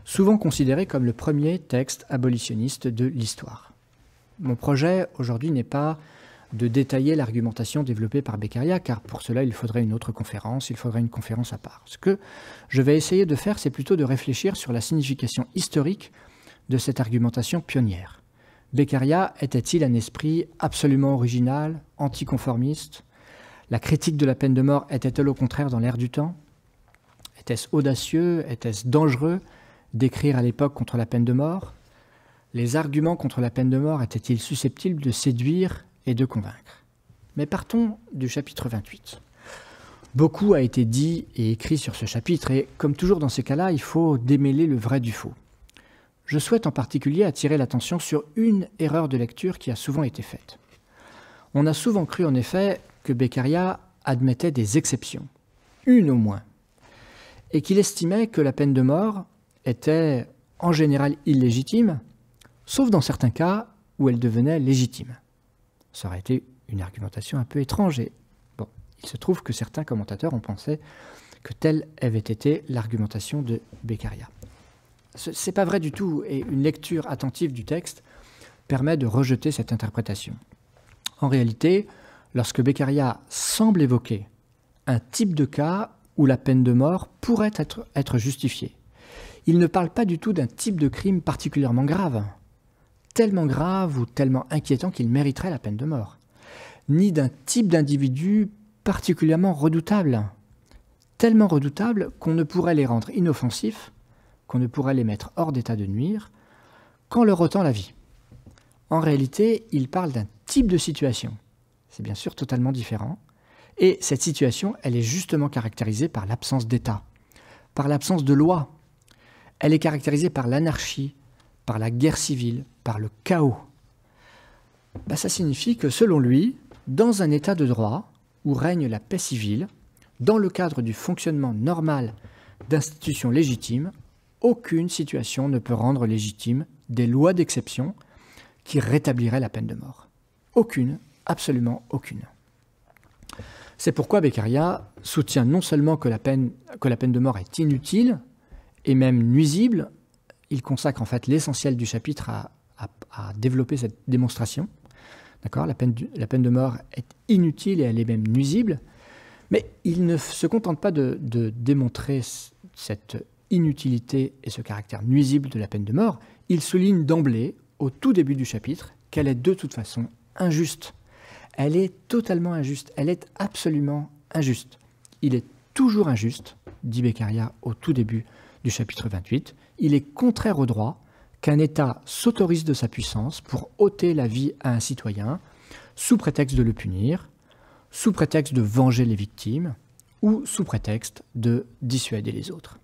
souvent considéré comme le premier texte abolitionniste de l'histoire. Mon projet aujourd'hui n'est pas de détailler l'argumentation développée par Beccaria, car pour cela il faudrait une autre conférence, il faudrait une conférence à part. Ce que je vais essayer de faire, c'est plutôt de réfléchir sur la signification historique de cette argumentation pionnière. Beccaria était-il un esprit absolument original, anticonformiste La critique de la peine de mort était-elle au contraire dans l'air du temps Était-ce audacieux Était-ce dangereux d'écrire à l'époque contre la peine de mort Les arguments contre la peine de mort étaient-ils susceptibles de séduire et de convaincre Mais partons du chapitre 28. Beaucoup a été dit et écrit sur ce chapitre, et comme toujours dans ces cas-là, il faut démêler le vrai du faux je souhaite en particulier attirer l'attention sur une erreur de lecture qui a souvent été faite. On a souvent cru en effet que Beccaria admettait des exceptions, une au moins, et qu'il estimait que la peine de mort était en général illégitime, sauf dans certains cas où elle devenait légitime. Ça aurait été une argumentation un peu étrange, et bon, il se trouve que certains commentateurs ont pensé que telle avait été l'argumentation de Beccaria. Ce n'est pas vrai du tout, et une lecture attentive du texte permet de rejeter cette interprétation. En réalité, lorsque Beccaria semble évoquer un type de cas où la peine de mort pourrait être, être justifiée, il ne parle pas du tout d'un type de crime particulièrement grave, tellement grave ou tellement inquiétant qu'il mériterait la peine de mort, ni d'un type d'individu particulièrement redoutable, tellement redoutable qu'on ne pourrait les rendre inoffensifs qu'on ne pourrait les mettre hors d'état de nuire qu'en leur ôtant la vie. En réalité, il parle d'un type de situation. C'est bien sûr totalement différent. Et cette situation, elle est justement caractérisée par l'absence d'État, par l'absence de loi. Elle est caractérisée par l'anarchie, par la guerre civile, par le chaos. Bah, ça signifie que selon lui, dans un État de droit où règne la paix civile, dans le cadre du fonctionnement normal d'institutions légitimes, aucune situation ne peut rendre légitime des lois d'exception qui rétabliraient la peine de mort. Aucune, absolument aucune. C'est pourquoi Beccaria soutient non seulement que la, peine, que la peine de mort est inutile et même nuisible, il consacre en fait l'essentiel du chapitre à, développer cette démonstration. D'accord la, peine la peine de mort est inutile et elle est même nuisible, mais il ne se contente pas de, de démontrer cette inutilité et ce caractère nuisible de la peine de mort, il souligne d'emblée, au tout début du chapitre, qu'elle est de toute façon injuste. Elle est totalement injuste, elle est absolument injuste. Il est toujours injuste, dit Beccaria au tout début du chapitre 28, il est contraire au droit qu'un État s'autorise de sa puissance pour ôter la vie à un citoyen, sous prétexte de le punir, sous prétexte de venger les victimes, ou sous prétexte de dissuader les autres.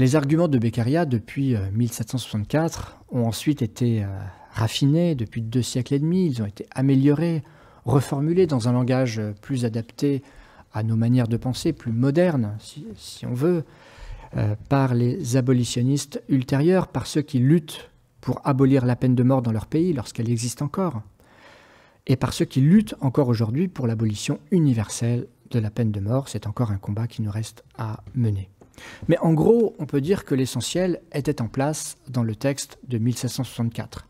Les arguments de Beccaria depuis 1764 euh, ont ensuite été euh, raffinés depuis deux siècles et demi, ils ont été améliorés, reformulés dans un langage euh, plus adapté à nos manières de penser, plus moderne, si, on veut, par les abolitionnistes ultérieurs, par ceux qui luttent pour abolir la peine de mort dans leur pays lorsqu'elle existe encore, et par ceux qui luttent encore aujourd'hui pour l'abolition universelle de la peine de mort. C'est encore un combat qui nous reste à mener. Mais en gros, on peut dire que l'essentiel était en place dans le texte de 1764.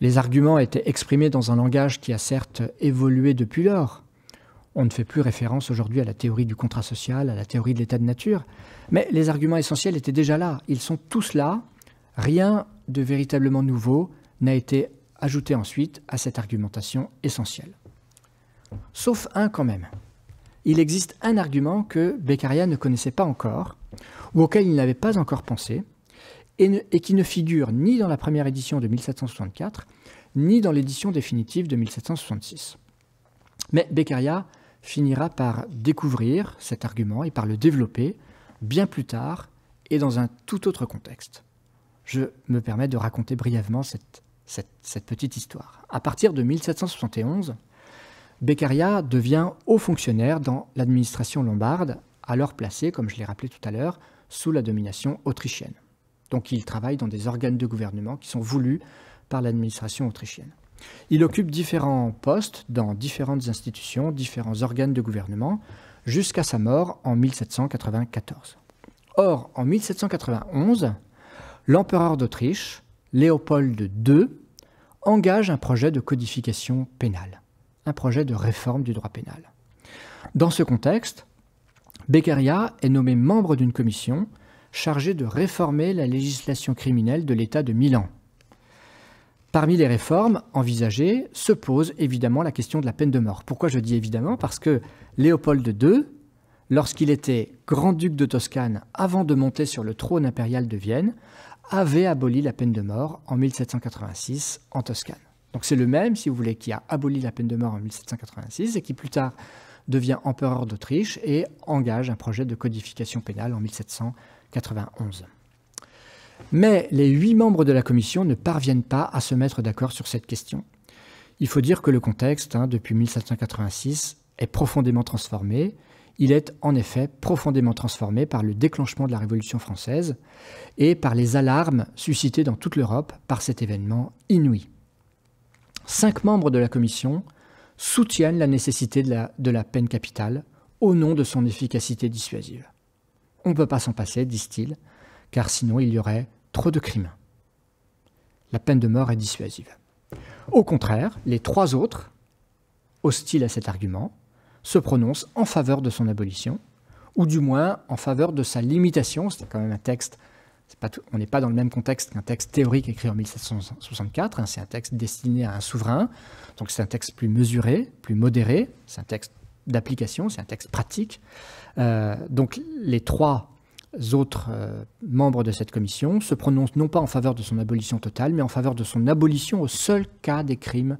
Les arguments étaient exprimés dans un langage qui a certes évolué depuis lors. On ne fait plus référence aujourd'hui à la théorie du contrat social, à la théorie de l'état de nature, mais les arguments essentiels étaient déjà là. Ils sont tous là. Rien de véritablement nouveau n'a été ajouté ensuite à cette argumentation essentielle. Sauf un quand même il existe un argument que Beccaria ne connaissait pas encore, ou auquel il n'avait pas encore pensé, et, qui ne figure ni dans la première édition de 1764, ni dans l'édition définitive de 1766. Mais Beccaria finira par découvrir cet argument et par le développer bien plus tard et dans un tout autre contexte. Je me permets de raconter brièvement cette, cette petite histoire. À partir de 1771, Beccaria devient haut fonctionnaire dans l'administration lombarde, alors placé, comme je l'ai rappelé tout à l'heure, sous la domination autrichienne. Donc il travaille dans des organes de gouvernement qui sont voulus par l'administration autrichienne. Il occupe différents postes dans différentes institutions, différents organes de gouvernement, jusqu'à sa mort en 1794. Or, en 1791, l'empereur d'Autriche, Léopold II, engage un projet de codification pénale projet de réforme du droit pénal. Dans ce contexte, Beccaria est nommé membre d'une commission chargée de réformer la législation criminelle de l'État de Milan. Parmi les réformes envisagées se pose évidemment la question de la peine de mort. Pourquoi je dis évidemment Parce que Léopold II, lorsqu'il était grand-duc de Toscane avant de monter sur le trône impérial de Vienne, avait aboli la peine de mort en 1786 en Toscane. Donc c'est le même, si vous voulez, qui a aboli la peine de mort en 1786 et qui plus tard devient empereur d'Autriche et engage un projet de codification pénale en 1791. Mais les huit membres de la commission ne parviennent pas à se mettre d'accord sur cette question. Il faut dire que le contexte, hein, depuis 1786, est profondément transformé. Il est en effet profondément transformé par le déclenchement de la Révolution française et par les alarmes suscitées dans toute l'Europe par cet événement inouï cinq membres de la Commission soutiennent la nécessité de la, peine capitale au nom de son efficacité dissuasive. On ne peut pas s'en passer, disent-ils, car sinon il y aurait trop de crimes. La peine de mort est dissuasive. Au contraire, les trois autres, hostiles à cet argument, se prononcent en faveur de son abolition, ou du moins en faveur de sa limitation, c'est quand même un texte on n'est pas dans le même contexte qu'un texte théorique écrit en 1764. Hein. c'est un texte destiné à un souverain. Donc c'est un texte plus mesuré, plus modéré. C'est un texte d'application, c'est un texte pratique. Euh, donc les trois autres euh, membres de cette commission se prononcent non pas en faveur de son abolition totale, mais en faveur de son abolition au seul cas des crimes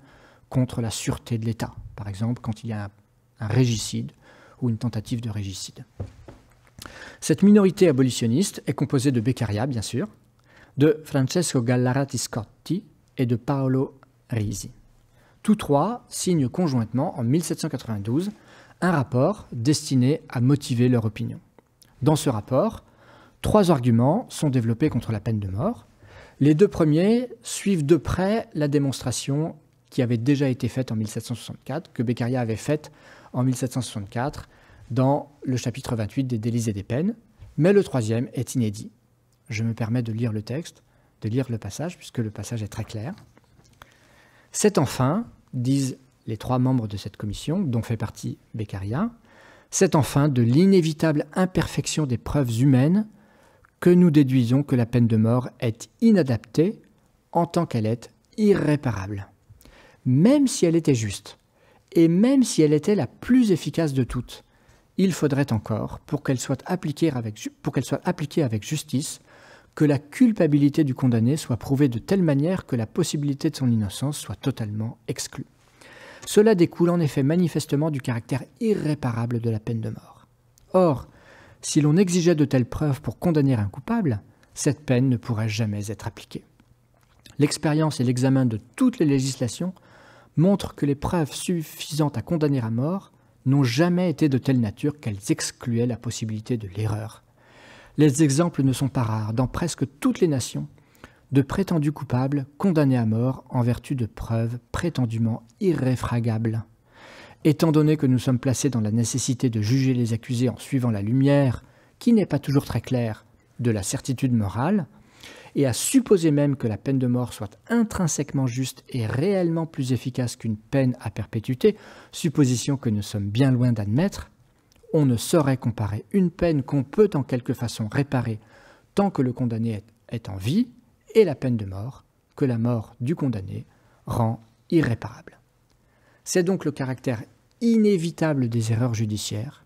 contre la sûreté de l'État. Par exemple, quand il y a un régicide ou une tentative de régicide. Cette minorité abolitionniste est composée de Beccaria, bien sûr, de Francesco Gallarati Scotti et de Paolo Risi. Tous trois signent conjointement en 1792 un rapport destiné à motiver leur opinion. Dans ce rapport, trois arguments sont développés contre la peine de mort. Les deux premiers suivent de près la démonstration qui avait déjà été faite en 1764, que Beccaria avait faite en 1764 dans le chapitre 28 des délits et des peines, mais le troisième est inédit. Je me permets de lire le texte, de lire le passage, puisque le passage est très clair. C'est enfin, disent les trois membres de cette commission, dont fait partie Beccaria, c'est enfin de l'inévitable imperfection des preuves humaines que nous déduisons que la peine de mort est inadaptée en tant qu'elle est irréparable. Même si elle était juste, et même si elle était la plus efficace de toutes, il faudrait encore, pour qu'elle soit, appliquée avec, justice, que la culpabilité du condamné soit prouvée de telle manière que la possibilité de son innocence soit totalement exclue. Cela découle en effet manifestement du caractère irréparable de la peine de mort. Or, si l'on exigeait de telles preuves pour condamner un coupable, cette peine ne pourrait jamais être appliquée. L'expérience et l'examen de toutes les législations montrent que les preuves suffisantes à condamner à mort n'ont jamais été de telle nature qu'elles excluaient la possibilité de l'erreur. Les exemples ne sont pas rares dans presque toutes les nations de prétendus coupables condamnés à mort en vertu de preuves prétendument irréfragables. Étant donné que nous sommes placés dans la nécessité de juger les accusés en suivant la lumière, qui n'est pas toujours très claire, de la certitude morale, et à supposer même que la peine de mort soit intrinsèquement juste et réellement plus efficace qu'une peine à perpétuité, supposition que nous sommes bien loin d'admettre, on ne saurait comparer une peine qu'on peut en quelque façon réparer tant que le condamné est en vie et la peine de mort que la mort du condamné rend irréparable. C'est donc le caractère inévitable des erreurs judiciaires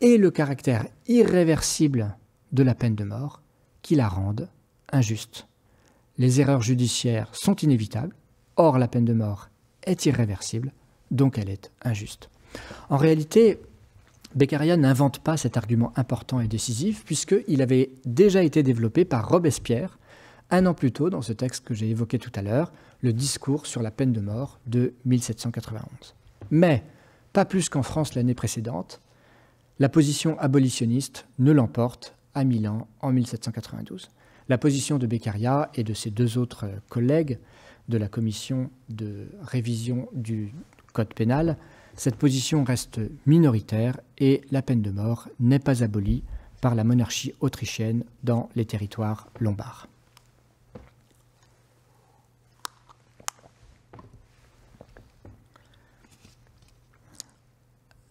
et le caractère irréversible de la peine de mort qui la rendent injuste. Les erreurs judiciaires sont inévitables, or la peine de mort est irréversible, donc elle est injuste. En réalité, Beccaria n'invente pas cet argument important et décisif, puisqu'il avait déjà été développé par Robespierre un an plus tôt dans ce texte que j'ai évoqué tout à l'heure, le discours sur la peine de mort de 1791. Mais, pas plus qu'en France l'année précédente, la position abolitionniste ne l'emporte à Milan en 1792. La position de Beccaria et de ses deux autres euh, collègues de la commission de révision du Code pénal, cette position reste minoritaire et la peine de mort n'est pas abolie par la monarchie autrichienne dans les territoires lombards.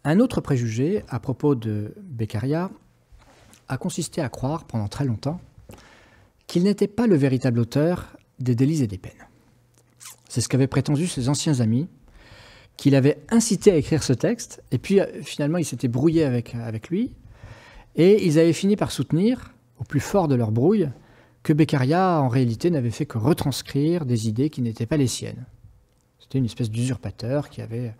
Un autre préjugé à propos de Beccaria a consisté à croire pendant très longtemps qu'il n'était pas le véritable auteur des délits et des peines. C'est ce qu'avaient prétendu ses anciens amis, qu'il avait incité à écrire ce texte, et puis euh, finalement ils s'étaient brouillés avec, euh, avec lui, et ils avaient fini par soutenir, au plus fort de leur brouille, que Beccaria en réalité n'avait fait que retranscrire des idées qui n'étaient pas les siennes. C'était une espèce d'usurpateur qui, avait,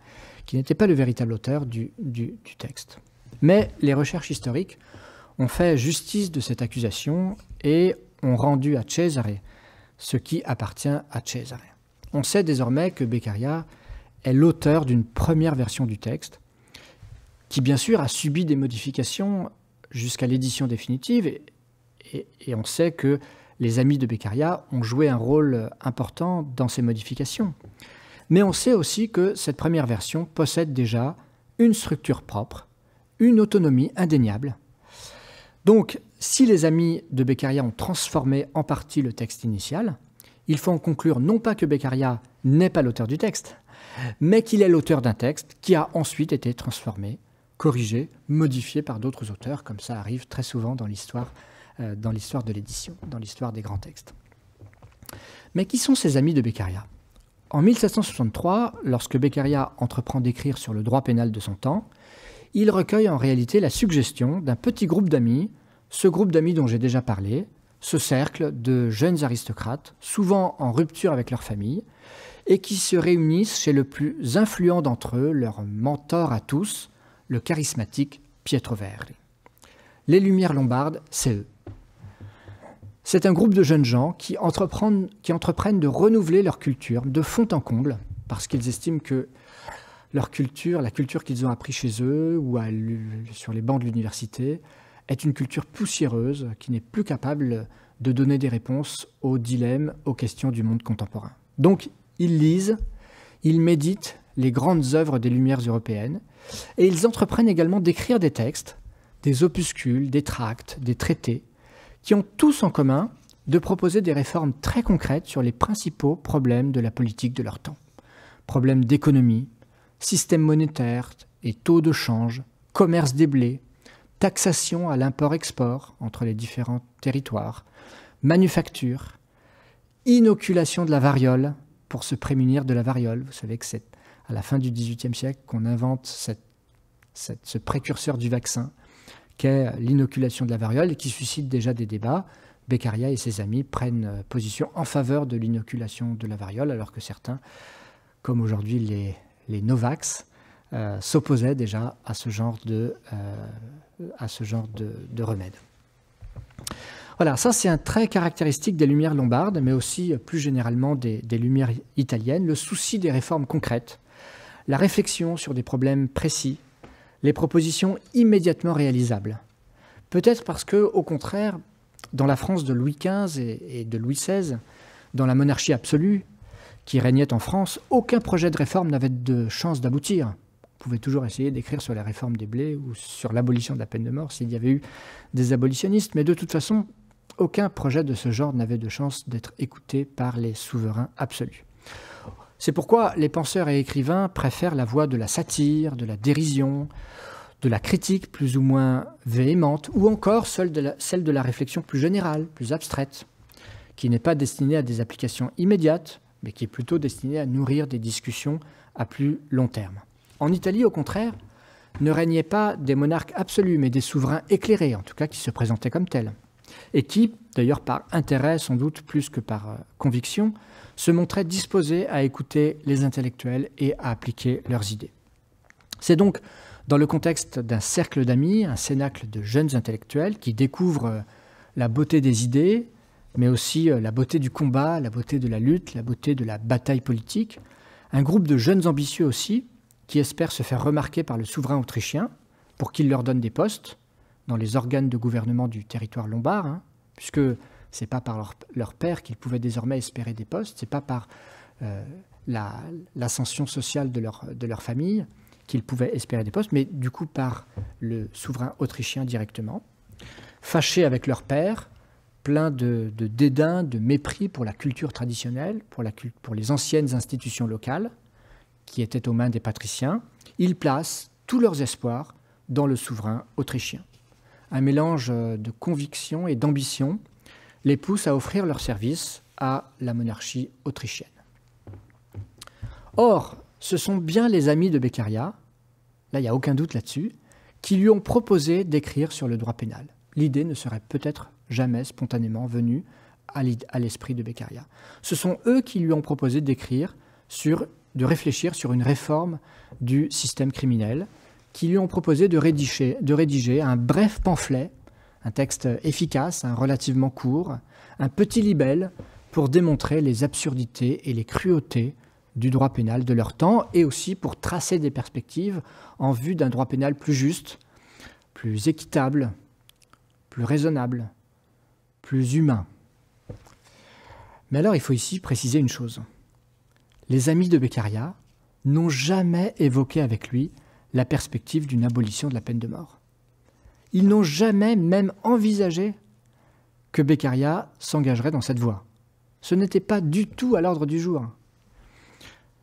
qui n'était pas le véritable auteur du, du texte. Mais les recherches historiques ont fait justice de cette accusation et rendu à Cesare ce qui appartient à Cesare. On sait désormais que Beccaria est l'auteur d'une première version du texte, qui bien sûr a subi des modifications jusqu'à l'édition définitive, et, et, on sait que les amis de Beccaria ont joué un rôle important dans ces modifications. Mais on sait aussi que cette première version possède déjà une structure propre, une autonomie indéniable. Donc si les amis de Beccaria ont transformé en partie le texte initial, il faut en conclure non pas que Beccaria n'est pas l'auteur du texte, mais qu'il est l'auteur d'un texte qui a ensuite été transformé, corrigé, modifié par d'autres auteurs, comme ça arrive très souvent dans l'histoire, euh, dans l'histoire de l'édition, dans l'histoire des grands textes. Mais qui sont ces amis de Beccaria En 1763, lorsque Beccaria entreprend d'écrire sur le droit pénal de son temps, il recueille en réalité la suggestion d'un petit groupe d'amis ce groupe d'amis dont j'ai déjà parlé, ce cercle de jeunes aristocrates, souvent en rupture avec leur famille, et qui se réunissent chez le plus influent d'entre eux, leur mentor à tous, le charismatique Pietro Verri. Les Lumières lombardes, c'est eux. C'est un groupe de jeunes gens qui entreprennent, de renouveler leur culture de fond en comble, parce qu'ils estiment que leur culture, la culture qu'ils ont appris chez eux ou sur les bancs de l'université, est une culture poussiéreuse qui n'est plus capable de donner des réponses aux dilemmes, aux questions du monde contemporain. Donc, ils lisent, ils méditent les grandes œuvres des Lumières européennes, et ils entreprennent également d'écrire des textes, des opuscules, des tracts, des traités, qui ont tous en commun de proposer des réformes très concrètes sur les principaux problèmes de la politique de leur temps. Problèmes d'économie, système monétaire et taux de change, commerce des blés, taxation à l'import-export entre les différents territoires, manufacture, inoculation de la variole pour se prémunir de la variole. Vous savez que c'est à la fin du XVIIIe siècle qu'on invente ce précurseur du vaccin qu'est l'inoculation de la variole et qui suscite déjà des débats. Beccaria et ses amis prennent euh, position en faveur de l'inoculation de la variole alors que certains, comme aujourd'hui les Novax, euh, s'opposait déjà à ce genre de, euh, à ce genre de, remède. Voilà, ça c'est un trait caractéristique des Lumières lombardes, mais aussi euh, plus généralement des, Lumières italiennes, le souci des réformes concrètes, la réflexion sur des problèmes précis, les propositions immédiatement réalisables. Peut-être parce que, au contraire, dans la France de Louis XV et, et de Louis XVI, dans la monarchie absolue qui régnait en France, aucun projet de réforme n'avait de chance d'aboutir pouvait toujours essayer d'écrire sur la réforme des blés ou sur l'abolition de la peine de mort s'il y avait eu des abolitionnistes, mais de toute façon, aucun projet de ce genre n'avait de chance d'être écouté par les souverains absolus. C'est pourquoi les penseurs et écrivains préfèrent la voie de la satire, de la dérision, de la critique plus ou moins véhémente, ou encore celle de celle de la réflexion plus générale, plus abstraite, qui n'est pas destinée à des applications immédiates, mais qui est plutôt destinée à nourrir des discussions à plus long terme. En Italie, au contraire, ne régnaient pas des monarques absolus, mais des souverains éclairés, en tout cas qui se présentaient comme tels, et qui, d'ailleurs par intérêt sans doute plus que par euh, conviction, se montraient disposés à écouter les intellectuels et à appliquer leurs idées. C'est donc dans le contexte d'un cercle d'amis, un cénacle de jeunes intellectuels qui découvrent euh, la beauté des idées, mais aussi euh, la beauté du combat, la beauté de la lutte, la beauté de la bataille politique, un groupe de jeunes ambitieux aussi, qui espèrent se faire remarquer par le souverain autrichien pour qu'il leur donne des postes dans les organes de gouvernement du territoire lombard, puisque hein, puisque c'est pas par leur, père qu'ils pouvaient désormais espérer des postes, c'est pas par euh, l'ascension sociale de leur, de leur famille qu'ils pouvaient espérer des postes, mais du coup par le souverain autrichien directement. Fâchés avec leur père, plein de, dédain, de mépris pour la culture traditionnelle, pour, la, pour les anciennes institutions locales, qui était aux mains des patriciens, ils placent tous leurs espoirs dans le souverain autrichien. Un mélange euh, de conviction et d'ambition les pousse à offrir leurs services à la monarchie autrichienne. Or, ce sont bien les amis de Beccaria, là il n'y a aucun doute là-dessus, qui lui ont proposé d'écrire sur le droit pénal. L'idée ne serait peut-être jamais spontanément venue à l'esprit de Beccaria. Ce sont eux qui lui ont proposé d'écrire sur de réfléchir sur une réforme du système criminel, qui lui ont proposé de rédiger, un bref pamphlet, un texte efficace, relativement court, un petit libelle pour démontrer les absurdités et les cruautés du droit pénal de leur temps et aussi pour tracer des perspectives en vue d'un droit pénal plus juste, plus équitable, plus raisonnable, plus humain. Mais alors il faut ici préciser une chose les amis de Beccaria n'ont jamais évoqué avec lui la perspective d'une abolition de la peine de mort. Ils n'ont jamais même envisagé que Beccaria s'engagerait dans cette voie. Ce n'était pas du tout à l'ordre du jour.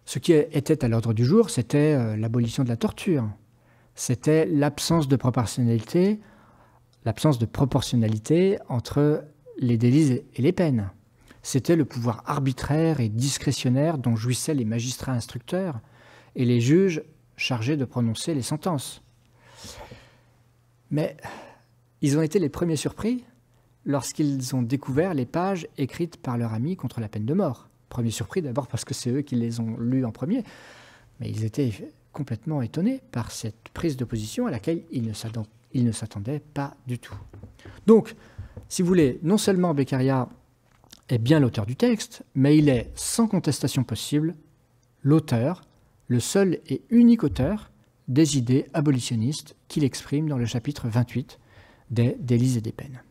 Ce qui était à l'ordre du jour, c'était euh, l'abolition de la torture, c'était l'absence de proportionnalité, l'absence de proportionnalité entre les délits et les peines c'était le pouvoir arbitraire et discrétionnaire dont jouissaient les magistrats instructeurs et les juges chargés de prononcer les sentences. Mais ils ont été les premiers surpris lorsqu'ils ont découvert les pages écrites par leur ami contre la peine de mort. Premier surpris d'abord parce que c'est eux qui les ont lues en premier, mais ils étaient complètement étonnés par cette prise de position à laquelle ils ne s'attendaient pas du tout. Donc, si vous voulez, non seulement Beccaria est bien l'auteur du texte, mais il est, sans contestation possible, l'auteur, le seul et unique auteur des idées abolitionnistes qu'il exprime dans le chapitre 28 des Délits et des peines.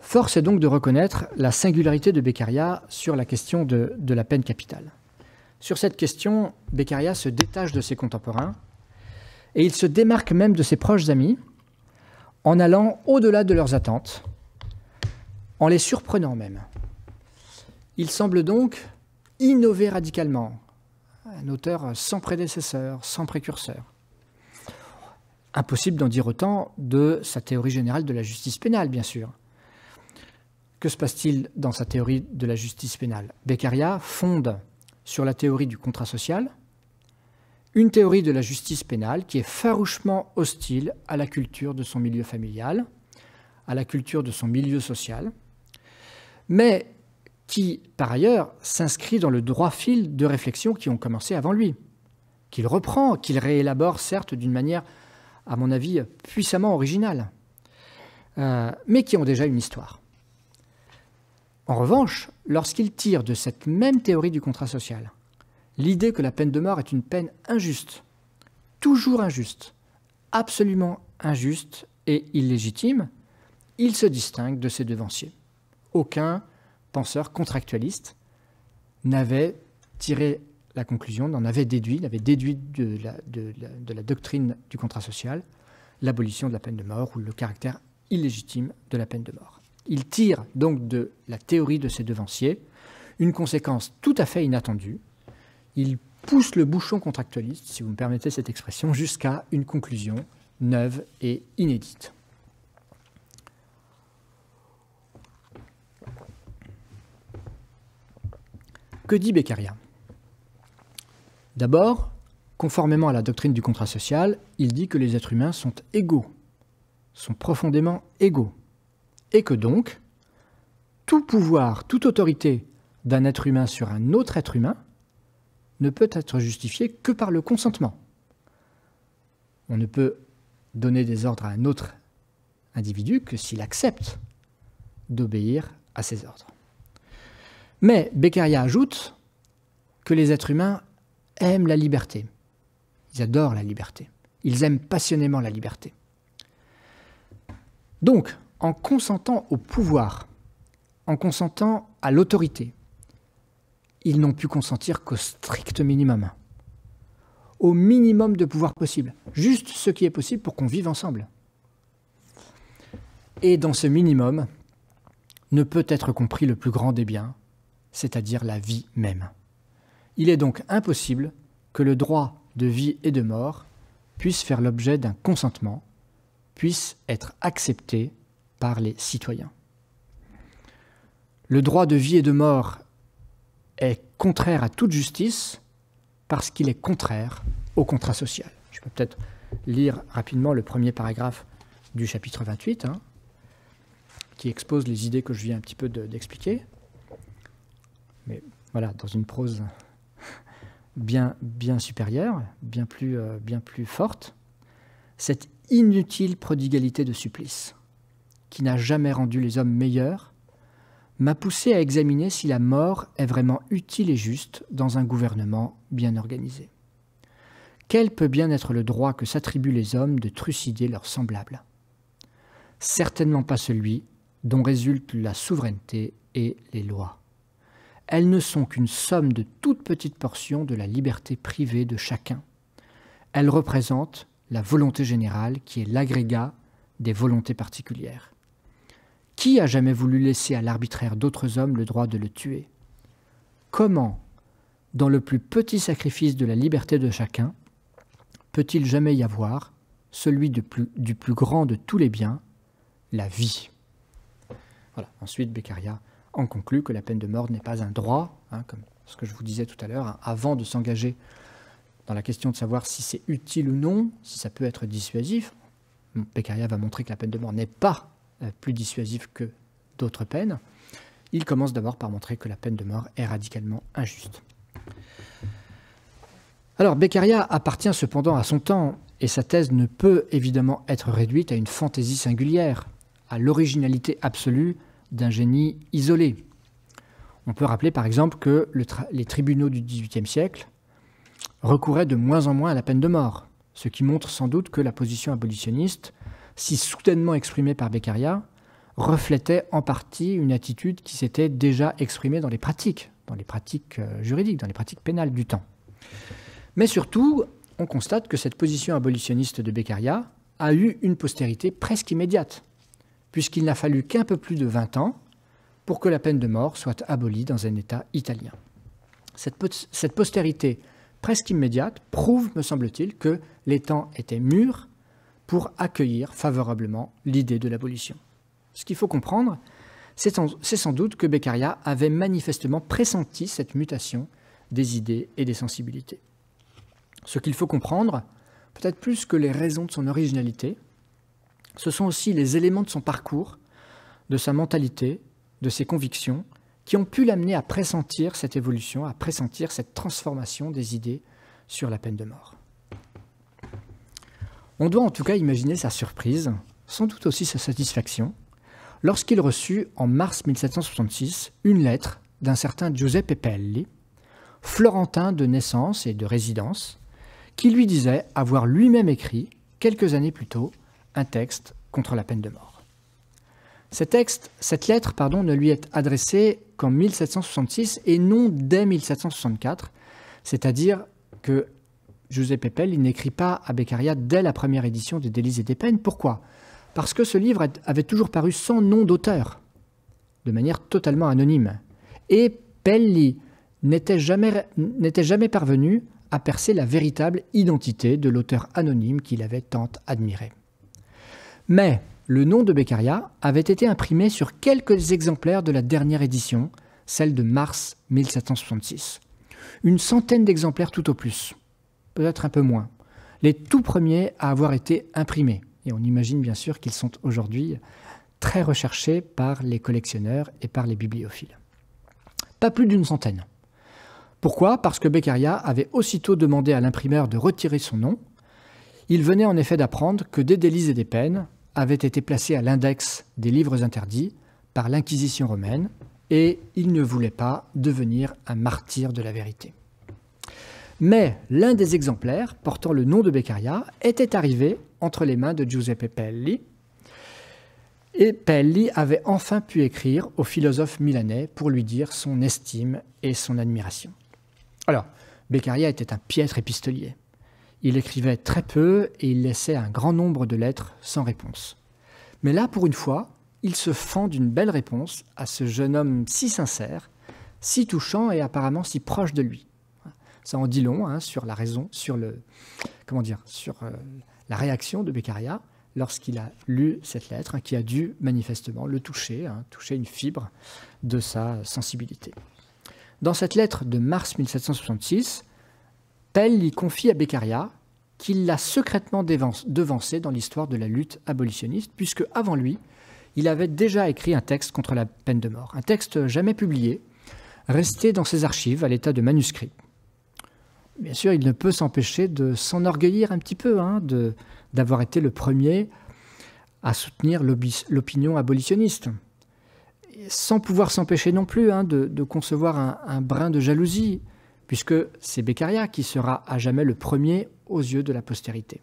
Force est donc de reconnaître la singularité de Beccaria sur la question de, de la peine capitale. Sur cette question, Beccaria se détache de ses contemporains et il se démarque même de ses proches amis en allant au-delà de leurs attentes en les surprenant même. Il semble donc innover radicalement, un auteur sans prédécesseur, sans précurseur. Impossible d'en dire autant de sa théorie générale de la justice pénale, bien sûr. Que se passe-t-il dans sa théorie de la justice pénale Beccaria fonde sur la théorie du contrat social une théorie de la justice pénale qui est farouchement hostile à la culture de son milieu familial, à la culture de son milieu social, mais qui, par ailleurs, s'inscrit dans le droit fil de réflexions qui ont commencé avant lui, qu'il reprend, qu'il réélabore, certes, d'une manière, à mon avis, puissamment originale, euh, mais qui ont déjà une histoire. En revanche, lorsqu'il tire de cette même théorie du contrat social l'idée que la peine de mort est une peine injuste, toujours injuste, absolument injuste et illégitime, il se distingue de ses devanciers aucun penseur contractualiste n'avait tiré la conclusion, n'en avait déduit, n'avait déduit de la, doctrine du contrat social l'abolition de la peine de mort ou le caractère illégitime de la peine de mort. Il tire donc de la théorie de ses devanciers une conséquence tout à fait inattendue. Il pousse le bouchon contractualiste, si vous me permettez cette expression, jusqu'à une conclusion neuve et inédite. que dit Beccaria D'abord, conformément à la doctrine du contrat social, il dit que les êtres humains sont égaux, sont profondément égaux, et que donc, tout pouvoir, toute autorité d'un être humain sur un autre être humain ne peut être justifié que par le consentement. On ne peut donner des ordres à un autre individu que s'il accepte d'obéir à ses ordres. Mais Beccaria ajoute que les êtres humains aiment la liberté. Ils adorent la liberté. Ils aiment passionnément la liberté. Donc, en consentant au pouvoir, en consentant à l'autorité, ils n'ont pu consentir qu'au strict minimum, au minimum de pouvoir possible, juste ce qui est possible pour qu'on vive ensemble. Et dans ce minimum ne peut être compris le plus grand des biens, c'est-à-dire la vie même. Il est donc impossible que le droit de vie et de mort puisse faire l'objet d'un consentement, puisse être accepté par les citoyens. Le droit de vie et de mort est contraire à toute justice parce qu'il est contraire au contrat social. Je peux peut-être lire rapidement le premier paragraphe du chapitre 28, hein, qui expose les idées que je viens un petit peu d'expliquer mais voilà, dans une prose bien, bien supérieure, bien plus, euh, bien plus forte, cette inutile prodigalité de supplice, qui n'a jamais rendu les hommes meilleurs, m'a poussé à examiner si la mort est vraiment utile et juste dans un gouvernement bien organisé. Quel peut bien être le droit que s'attribuent les hommes de trucider leurs semblables Certainement pas celui dont résultent la souveraineté et les lois elles ne sont qu'une somme de toutes petites portions de la liberté privée de chacun. Elles représentent la volonté générale qui est l'agrégat des volontés particulières. Qui a jamais voulu laisser à l'arbitraire d'autres hommes le droit de le tuer Comment, dans le plus petit sacrifice de la liberté de chacun, peut-il jamais y avoir celui du plus grand de tous les biens, la vie Voilà, ensuite Beccaria en conclut que la peine de mort n'est pas un droit, hein, comme ce que je vous disais tout à l'heure, hein, avant de s'engager dans la question de savoir si c'est utile ou non, si ça peut être dissuasif. Beccaria va montrer que la peine de mort n'est pas euh, plus dissuasif que d'autres peines. Il commence d'abord par montrer que la peine de mort est radicalement injuste. Alors, Beccaria appartient cependant à son temps, et sa thèse ne peut évidemment être réduite à une fantaisie singulière, à l'originalité absolue d'un génie isolé. On peut rappeler par exemple que les tribunaux du XVIIIe siècle recouraient de moins en moins à la peine de mort, ce qui montre sans doute que la position abolitionniste, si soudainement exprimée par Beccaria, reflétait en partie une attitude qui s'était déjà exprimée dans les pratiques, dans les pratiques euh, juridiques, dans les pratiques pénales du temps. Mais surtout, on constate que cette position abolitionniste de Beccaria a eu une postérité presque immédiate puisqu'il n'a fallu qu'un peu plus de 20 ans pour que la peine de mort soit abolie dans un État italien. Cette, cette postérité presque immédiate prouve, me semble-t-il, que les temps étaient mûrs pour accueillir favorablement l'idée de l'abolition. Ce qu'il faut comprendre, c'est sans doute que Beccaria avait manifestement pressenti cette mutation des idées et des sensibilités. Ce qu'il faut comprendre, peut-être plus que les raisons de son originalité, ce sont aussi les éléments de son parcours, de sa mentalité, de ses convictions, qui ont pu l'amener à pressentir cette évolution, à pressentir cette transformation des idées sur la peine de mort. On doit en tout cas imaginer sa surprise, sans doute aussi sa satisfaction, lorsqu'il reçut en mars 1766 une lettre d'un certain Giuseppe Pelli, florentin de naissance et de résidence, qui lui disait avoir lui-même écrit, quelques années plus tôt, un texte contre la peine de mort. cette lettre ne lui est adressée qu'en 1766 et non dès 1764, c'est-à-dire que Giuseppe Pelli n'écrit pas à Beccaria dès la première édition des Délits et des Peines. Pourquoi Parce que ce livre avait toujours paru sans nom d'auteur, de manière totalement anonyme. Et Pelli n'était jamais, jamais parvenu à percer la véritable identité de l'auteur anonyme qu'il avait tant admiré. Mais le nom de Beccaria avait été imprimé sur quelques exemplaires de la dernière édition, celle de mars 1766. Une centaine d'exemplaires tout au plus, peut-être un peu moins. Les tout premiers à avoir été imprimés. Et on imagine bien sûr qu'ils sont aujourd'hui très recherchés par les collectionneurs et par les bibliophiles. Pas plus d'une centaine. Pourquoi Parce que Beccaria avait aussitôt demandé à l'imprimeur de retirer son nom, il venait en effet d'apprendre que des délits et des peines avaient été placés à l'index des livres interdits par l'Inquisition romaine, et il ne voulait pas devenir un martyr de la vérité. Mais l'un des exemplaires, portant le nom de Beccaria, était arrivé entre les mains de Giuseppe Pelli, et Pelli avait enfin pu écrire au philosophe milanais pour lui dire son estime et son admiration. Alors, Beccaria était un piètre épistolier. Il écrivait très peu et il laissait un grand nombre de lettres sans réponse. Mais là, pour une fois, il se fend d'une belle réponse à ce jeune homme si sincère, si touchant et apparemment si proche de lui. Ça en dit long hein, sur la raison, sur le comment dire, sur euh, la réaction de Beccaria lorsqu'il a lu cette lettre, hein, qui a dû manifestement le toucher, hein, toucher une fibre de sa sensibilité. Dans cette lettre de mars 1766, Pell lui confie à Beccaria, qu'il l'a secrètement devancé dans l'histoire de la lutte abolitionniste, puisque avant lui, il avait déjà écrit un texte contre la peine de mort, un texte jamais publié, resté dans ses archives à l'état de manuscrit. Bien sûr, il ne peut s'empêcher de s'enorgueillir un petit peu, hein, d'avoir été le premier à soutenir l'opinion abolitionniste, sans pouvoir s'empêcher non plus hein, de, concevoir un, brin de jalousie puisque c'est Beccaria qui sera à jamais le premier aux yeux de la postérité.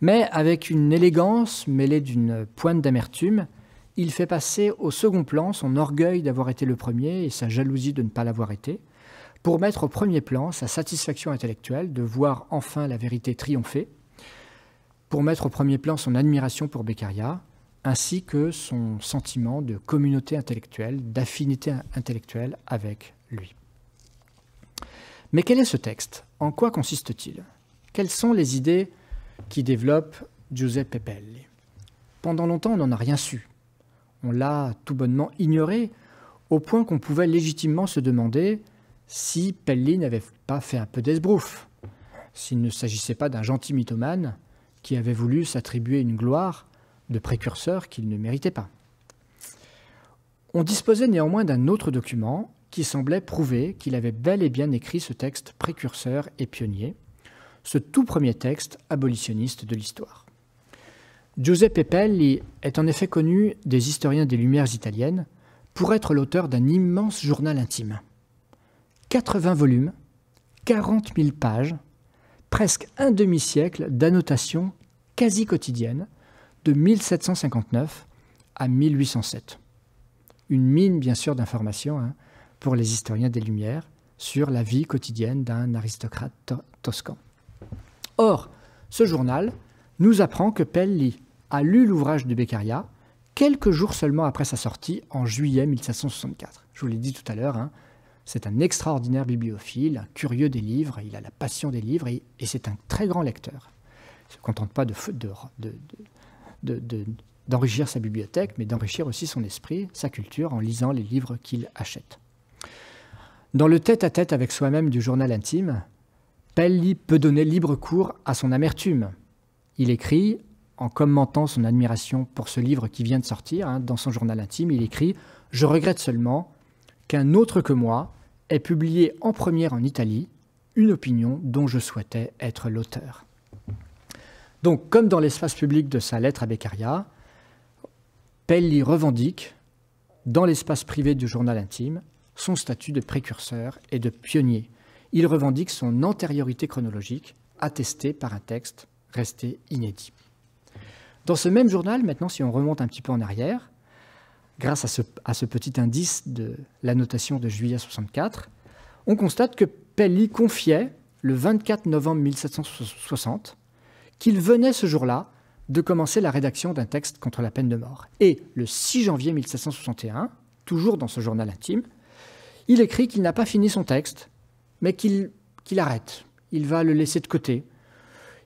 Mais avec une élégance mêlée d'une pointe d'amertume, il fait passer au second plan son orgueil d'avoir été le premier et sa jalousie de ne pas l'avoir été, pour mettre au premier plan sa satisfaction intellectuelle de voir enfin la vérité triompher, pour mettre au premier plan son admiration pour Beccaria, ainsi que son sentiment de communauté intellectuelle, d'affinité intellectuelle avec lui. Mais quel est ce texte En quoi consiste-t-il Quelles sont les idées qui développent Giuseppe Pelli Pendant longtemps, on n'en a rien su. On l'a tout bonnement ignoré, au point qu'on pouvait légitimement se demander si Pelli n'avait pas fait un peu d'esbrouf, s'il ne s'agissait pas d'un gentil mythomane qui avait voulu s'attribuer une gloire de précurseur qu'il ne méritait pas. On disposait néanmoins d'un autre document, semblait prouver qu'il avait bel et bien écrit ce texte précurseur et pionnier, ce tout premier texte abolitionniste de l'histoire. Giuseppe Pelli est en effet connu des historiens des Lumières italiennes pour être l'auteur d'un immense journal intime. 80 volumes, 40 000 pages, presque un demi-siècle d'annotations quasi quotidiennes de 1759 à 1807. Une mine, bien sûr, d'informations, hein, pour les historiens des Lumières sur la vie quotidienne d'un aristocrate toscan. Or, ce journal nous apprend que Pelli a lu l'ouvrage de Beccaria quelques jours seulement après sa sortie en juillet 1764. Je vous l'ai dit tout à l'heure, hein, c'est un extraordinaire bibliophile, curieux des livres, il a la passion des livres et, c'est un très grand lecteur. Il ne se contente pas d'enrichir de, de, sa bibliothèque, mais d'enrichir aussi son esprit, sa culture en lisant les livres qu'il achète. Dans le tête-à-tête avec soi-même du journal intime, Pelli peut donner libre cours à son amertume. Il écrit, en commentant son admiration pour ce livre qui vient de sortir, hein, dans son journal intime, il écrit ⁇ Je regrette seulement qu'un autre que moi ait publié en première en Italie une opinion dont je souhaitais être l'auteur. ⁇ Donc, comme dans l'espace public de sa lettre à Beccaria, Pelli revendique, dans l'espace privé du journal intime, son statut de précurseur et de pionnier. Il revendique son antériorité chronologique, attestée par un texte resté inédit. Dans ce même journal, maintenant si on remonte un petit peu en arrière, grâce à ce, petit indice de l'annotation de juillet 64, on constate que Pelli confiait, le 24 novembre 1760, qu'il venait ce jour-là de commencer la rédaction d'un texte contre la peine de mort. Et le 6 janvier 1761, toujours dans ce journal intime, il écrit qu'il n'a pas fini son texte, mais qu'il arrête. Il va le laisser de côté.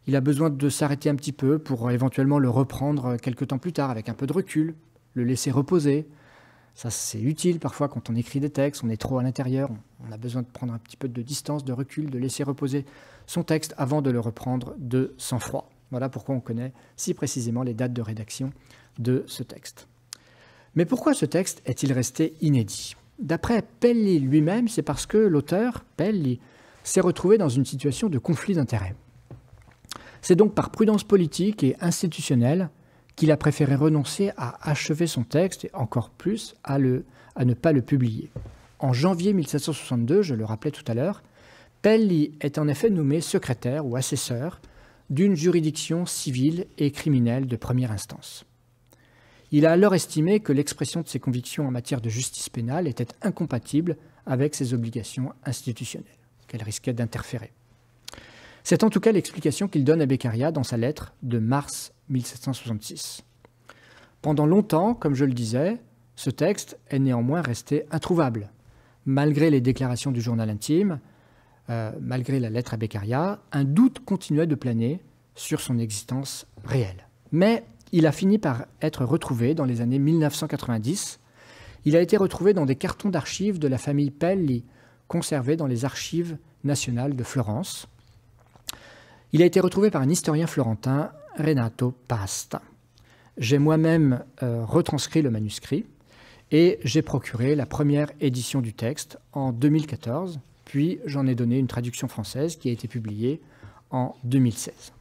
Il a besoin de s'arrêter un petit peu pour éventuellement le reprendre quelque temps plus tard avec un peu de recul, le laisser reposer. Ça, c'est utile parfois quand on écrit des textes, on est trop à l'intérieur, on a besoin de prendre un petit peu de distance, de recul, de laisser reposer son texte avant de le reprendre de sang-froid. Voilà pourquoi on connaît si précisément les dates de rédaction de ce texte. Mais pourquoi ce texte est-il resté inédit d'après Pelli lui-même, c'est parce que l'auteur, Pelli, s'est retrouvé dans une situation de conflit d'intérêts. C'est donc par prudence politique et institutionnelle qu'il a préféré renoncer à achever son texte et encore plus à, à ne pas le publier. En janvier 1762, je le rappelais tout à l'heure, Pelli est en effet nommé secrétaire ou assesseur d'une juridiction civile et criminelle de première instance. Il a alors estimé que l'expression de ses convictions en matière de justice pénale était incompatible avec ses obligations institutionnelles, qu'elle risquait d'interférer. C'est en tout cas l'explication qu'il donne à Beccaria dans sa lettre de mars 1766. Pendant longtemps, comme je le disais, ce texte est néanmoins resté introuvable. Malgré les déclarations du journal intime, euh, malgré la lettre à Beccaria, un doute continuait de planer sur son existence réelle. Mais il a fini par être retrouvé dans les années 1990. Il a été retrouvé dans des cartons d'archives de la famille Pelli, conservés dans les archives nationales de Florence. Il a été retrouvé par un historien florentin, Renato Pasta. J'ai moi-même euh, retranscrit le manuscrit et j'ai procuré la première édition du texte en 2014, puis j'en ai donné une traduction française qui a été publiée en 2016.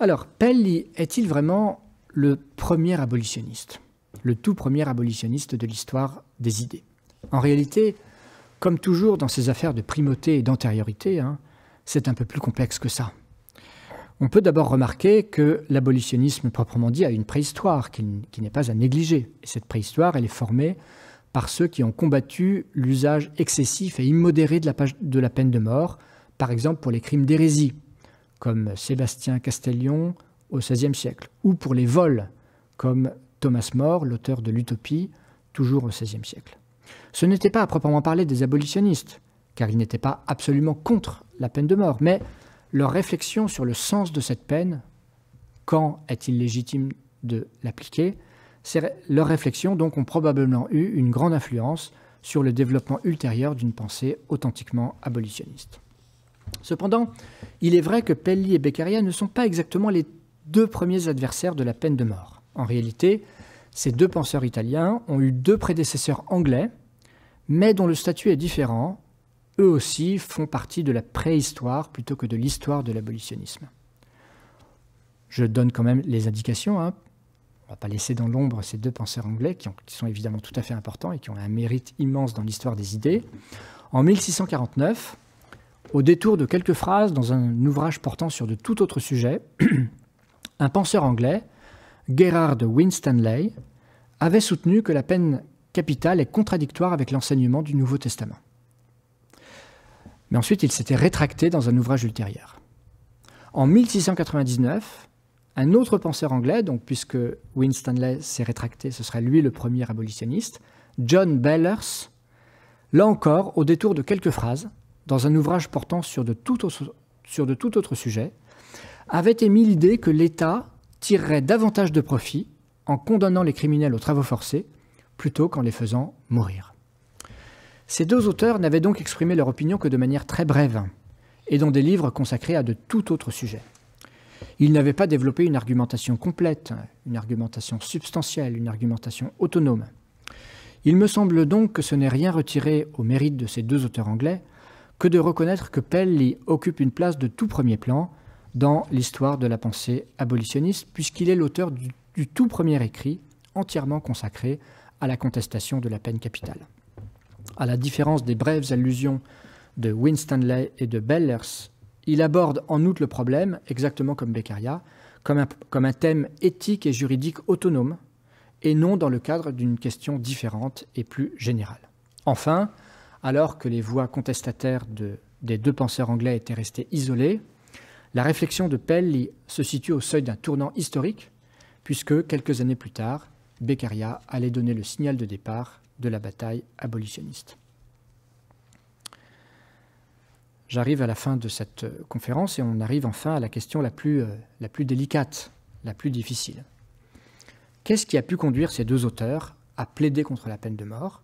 Alors, Pelly est-il vraiment le premier abolitionniste Le tout premier abolitionniste de l'histoire des idées En réalité, comme toujours dans ces affaires de primauté et d'antériorité, hein, c'est un peu plus complexe que ça. On peut d'abord remarquer que l'abolitionnisme proprement dit a une préhistoire qui, n'est pas à négliger. cette préhistoire, elle est formée par ceux qui ont combattu l'usage excessif et immodéré de la peine de mort, par exemple pour les crimes d'hérésie, comme Sébastien Castellion au XVIe siècle, ou pour les vols, comme Thomas More, l'auteur de l'Utopie, toujours au XVIe siècle. Ce n'était pas à proprement parler des abolitionnistes, car ils n'étaient pas absolument contre la peine de mort, mais leur réflexion sur le sens de cette peine, quand est-il légitime de l'appliquer, leurs réflexions donc ont probablement eu une grande influence sur le développement ultérieur d'une pensée authentiquement abolitionniste. Cependant, il est vrai que Pelli et Beccaria ne sont pas exactement les deux premiers adversaires de la peine de mort. En réalité, ces deux penseurs italiens ont eu deux prédécesseurs anglais, mais dont le statut est différent. Eux aussi font partie de la préhistoire plutôt que de l'histoire de l'abolitionnisme. Je donne quand même les indications. Hein. On ne va pas laisser dans l'ombre ces deux penseurs anglais qui sont évidemment tout à fait importants et qui ont un mérite immense dans l'histoire des idées. En 1649, au détour de quelques phrases dans un ouvrage portant sur de tout autre sujet, un penseur anglais, Gerard Winstanley, avait soutenu que la peine capitale est contradictoire avec l'enseignement du Nouveau Testament. Mais ensuite, il s'était rétracté dans un ouvrage ultérieur. En 1699, un autre penseur anglais, donc puisque Winstanley s'est rétracté, ce serait lui le premier abolitionniste, John Bellers, là encore, au détour de quelques phrases, dans un ouvrage portant sur de tout autre, sur sujet, avait émis l'idée que l'État tirerait davantage de profit en condamnant les criminels aux travaux forcés plutôt qu'en les faisant mourir. Ces deux auteurs n'avaient donc exprimé leur opinion que de manière très brève et dans des livres consacrés à de tout autre sujet. Ils n'avaient pas développé une argumentation complète, une argumentation substantielle, une argumentation autonome. Il me semble donc que ce n'est rien retiré au mérite de ces deux auteurs anglais, que de reconnaître que Pell occupe une place de tout premier plan dans l'histoire de la pensée abolitionniste, puisqu'il est l'auteur du, tout premier écrit entièrement consacré à la contestation de la peine capitale. À la différence des brèves allusions de Winstanley et de Bellers, il aborde en outre le problème, exactement comme Beccaria, comme comme un thème éthique et juridique autonome, et non dans le cadre d'une question différente et plus générale. Enfin, alors que les voix contestataires des deux penseurs anglais étaient restées isolées, la réflexion de Pell se situe au seuil d'un tournant historique, puisque quelques années plus tard, Beccaria allait donner le signal de départ de la bataille abolitionniste. J'arrive à la fin de cette euh, conférence et on arrive enfin à la question euh, la plus délicate, la plus difficile. Qu'est-ce qui a pu conduire ces deux auteurs à plaider contre la peine de mort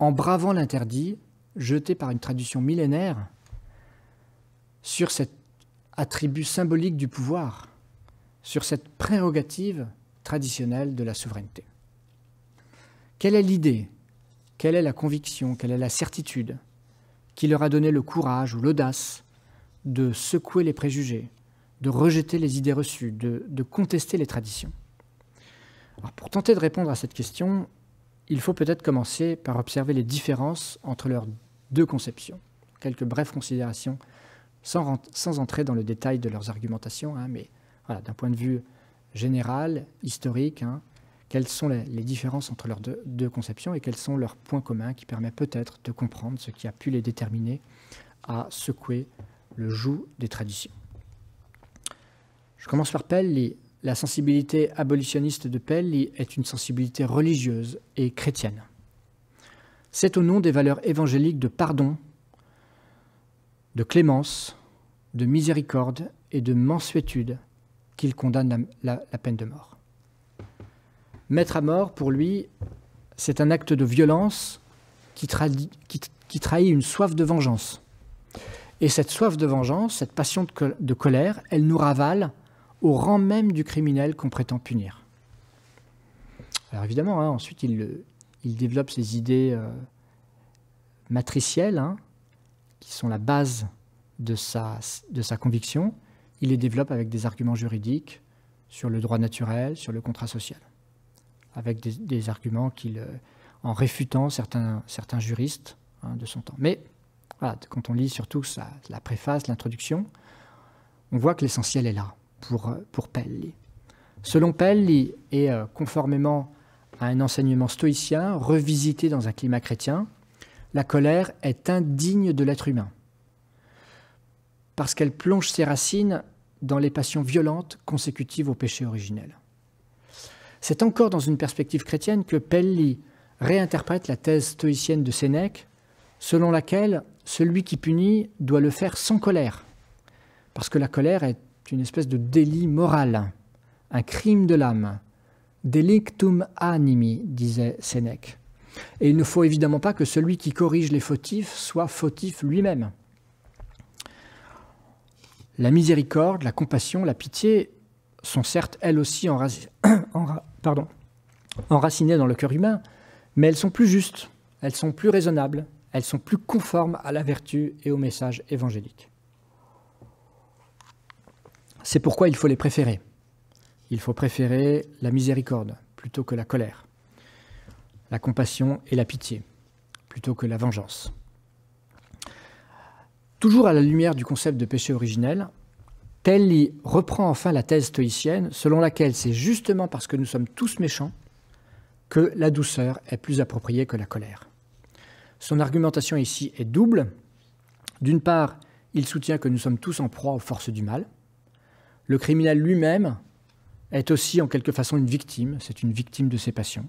en bravant l'interdit jeté par une tradition millénaire sur cet attribut symbolique du pouvoir, sur cette prérogative traditionnelle de la souveraineté. Quelle est l'idée Quelle est la conviction Quelle est la certitude qui leur a donné le courage ou l'audace de secouer les préjugés, de rejeter les idées reçues, de, contester les traditions Pour tenter de répondre à cette question, il faut peut-être commencer par observer les différences entre leurs deux conceptions. Quelques brèves considérations, sans, entrer dans le détail de leurs argumentations, hein, mais d'un point de vue général, historique, hein, quelles sont les, différences entre leurs deux, conceptions et quels sont leurs points communs qui permettent peut-être de comprendre ce qui a pu les déterminer à secouer le joug des traditions. Je commence par Pell la sensibilité abolitionniste de Pelli est une sensibilité religieuse et chrétienne. C'est au nom des valeurs évangéliques de pardon, de clémence, de miséricorde et de mansuétude qu'il condamne la, peine de mort. Mettre à mort, pour lui, c'est un acte de violence qui, trahit, une soif de vengeance. Et cette soif de vengeance, cette passion de colère, elle nous ravale au rang même du criminel qu'on prétend punir. Alors évidemment, hein, ensuite, il, développe ses idées euh, matricielles, hein, qui sont la base de sa, conviction. Il les développe avec des arguments juridiques sur le droit naturel, sur le contrat social, avec des, arguments qu'il, euh, en réfutant certains, juristes hein, de son temps. Mais quand on lit surtout la préface, l'introduction, on voit que l'essentiel est là pour, euh, pour Selon Pelli et euh, conformément à un enseignement stoïcien revisité dans un climat chrétien, la colère est indigne de l'être humain, parce qu'elle plonge ses racines dans les passions violentes consécutives au péché originel. C'est encore dans une perspective chrétienne que Pelli réinterprète la thèse stoïcienne de Sénèque, selon laquelle celui qui punit doit le faire sans colère, parce que la colère est une espèce de délit moral, un crime de l'âme. Delictum animi, disait Sénèque. Et il ne faut évidemment pas que celui qui corrige les fautifs soit fautif lui-même. La miséricorde, la compassion, la pitié sont certes elles aussi enracinées dans le cœur humain, mais elles sont plus justes, elles sont plus raisonnables, elles sont plus conformes à la vertu et au message évangélique. C'est pourquoi il faut les préférer. Il faut préférer la miséricorde plutôt que la colère, la compassion et la pitié plutôt que la vengeance. Toujours à la lumière du concept de péché originel, Telly reprend enfin la thèse stoïcienne selon laquelle c'est justement parce que nous sommes tous méchants que la douceur est plus appropriée que la colère. Son argumentation ici est double. D'une part, il soutient que nous sommes tous en proie aux forces du mal, le criminel lui-même est aussi en quelque façon une victime, c'est une victime de ses passions,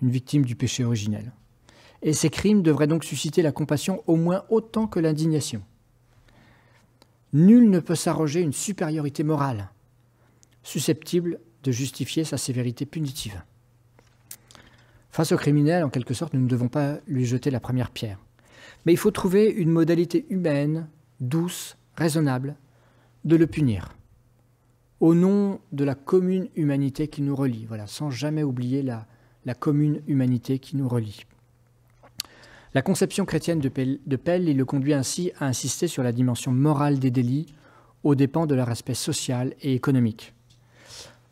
une victime du péché originel. Et ses crimes devraient donc susciter la compassion au moins autant que l'indignation. Nul ne peut s'arroger une supériorité morale susceptible de justifier sa sévérité punitive. Face au criminel, en quelque sorte, nous ne devons pas lui jeter la première pierre. Mais il faut trouver une modalité humaine, douce, raisonnable, de le punir au nom de la commune humanité qui nous relie, voilà, sans jamais oublier la, la commune humanité qui nous relie. La conception chrétienne de Pell, il le conduit ainsi à insister sur la dimension morale des délits aux dépens de leur aspect social et économique.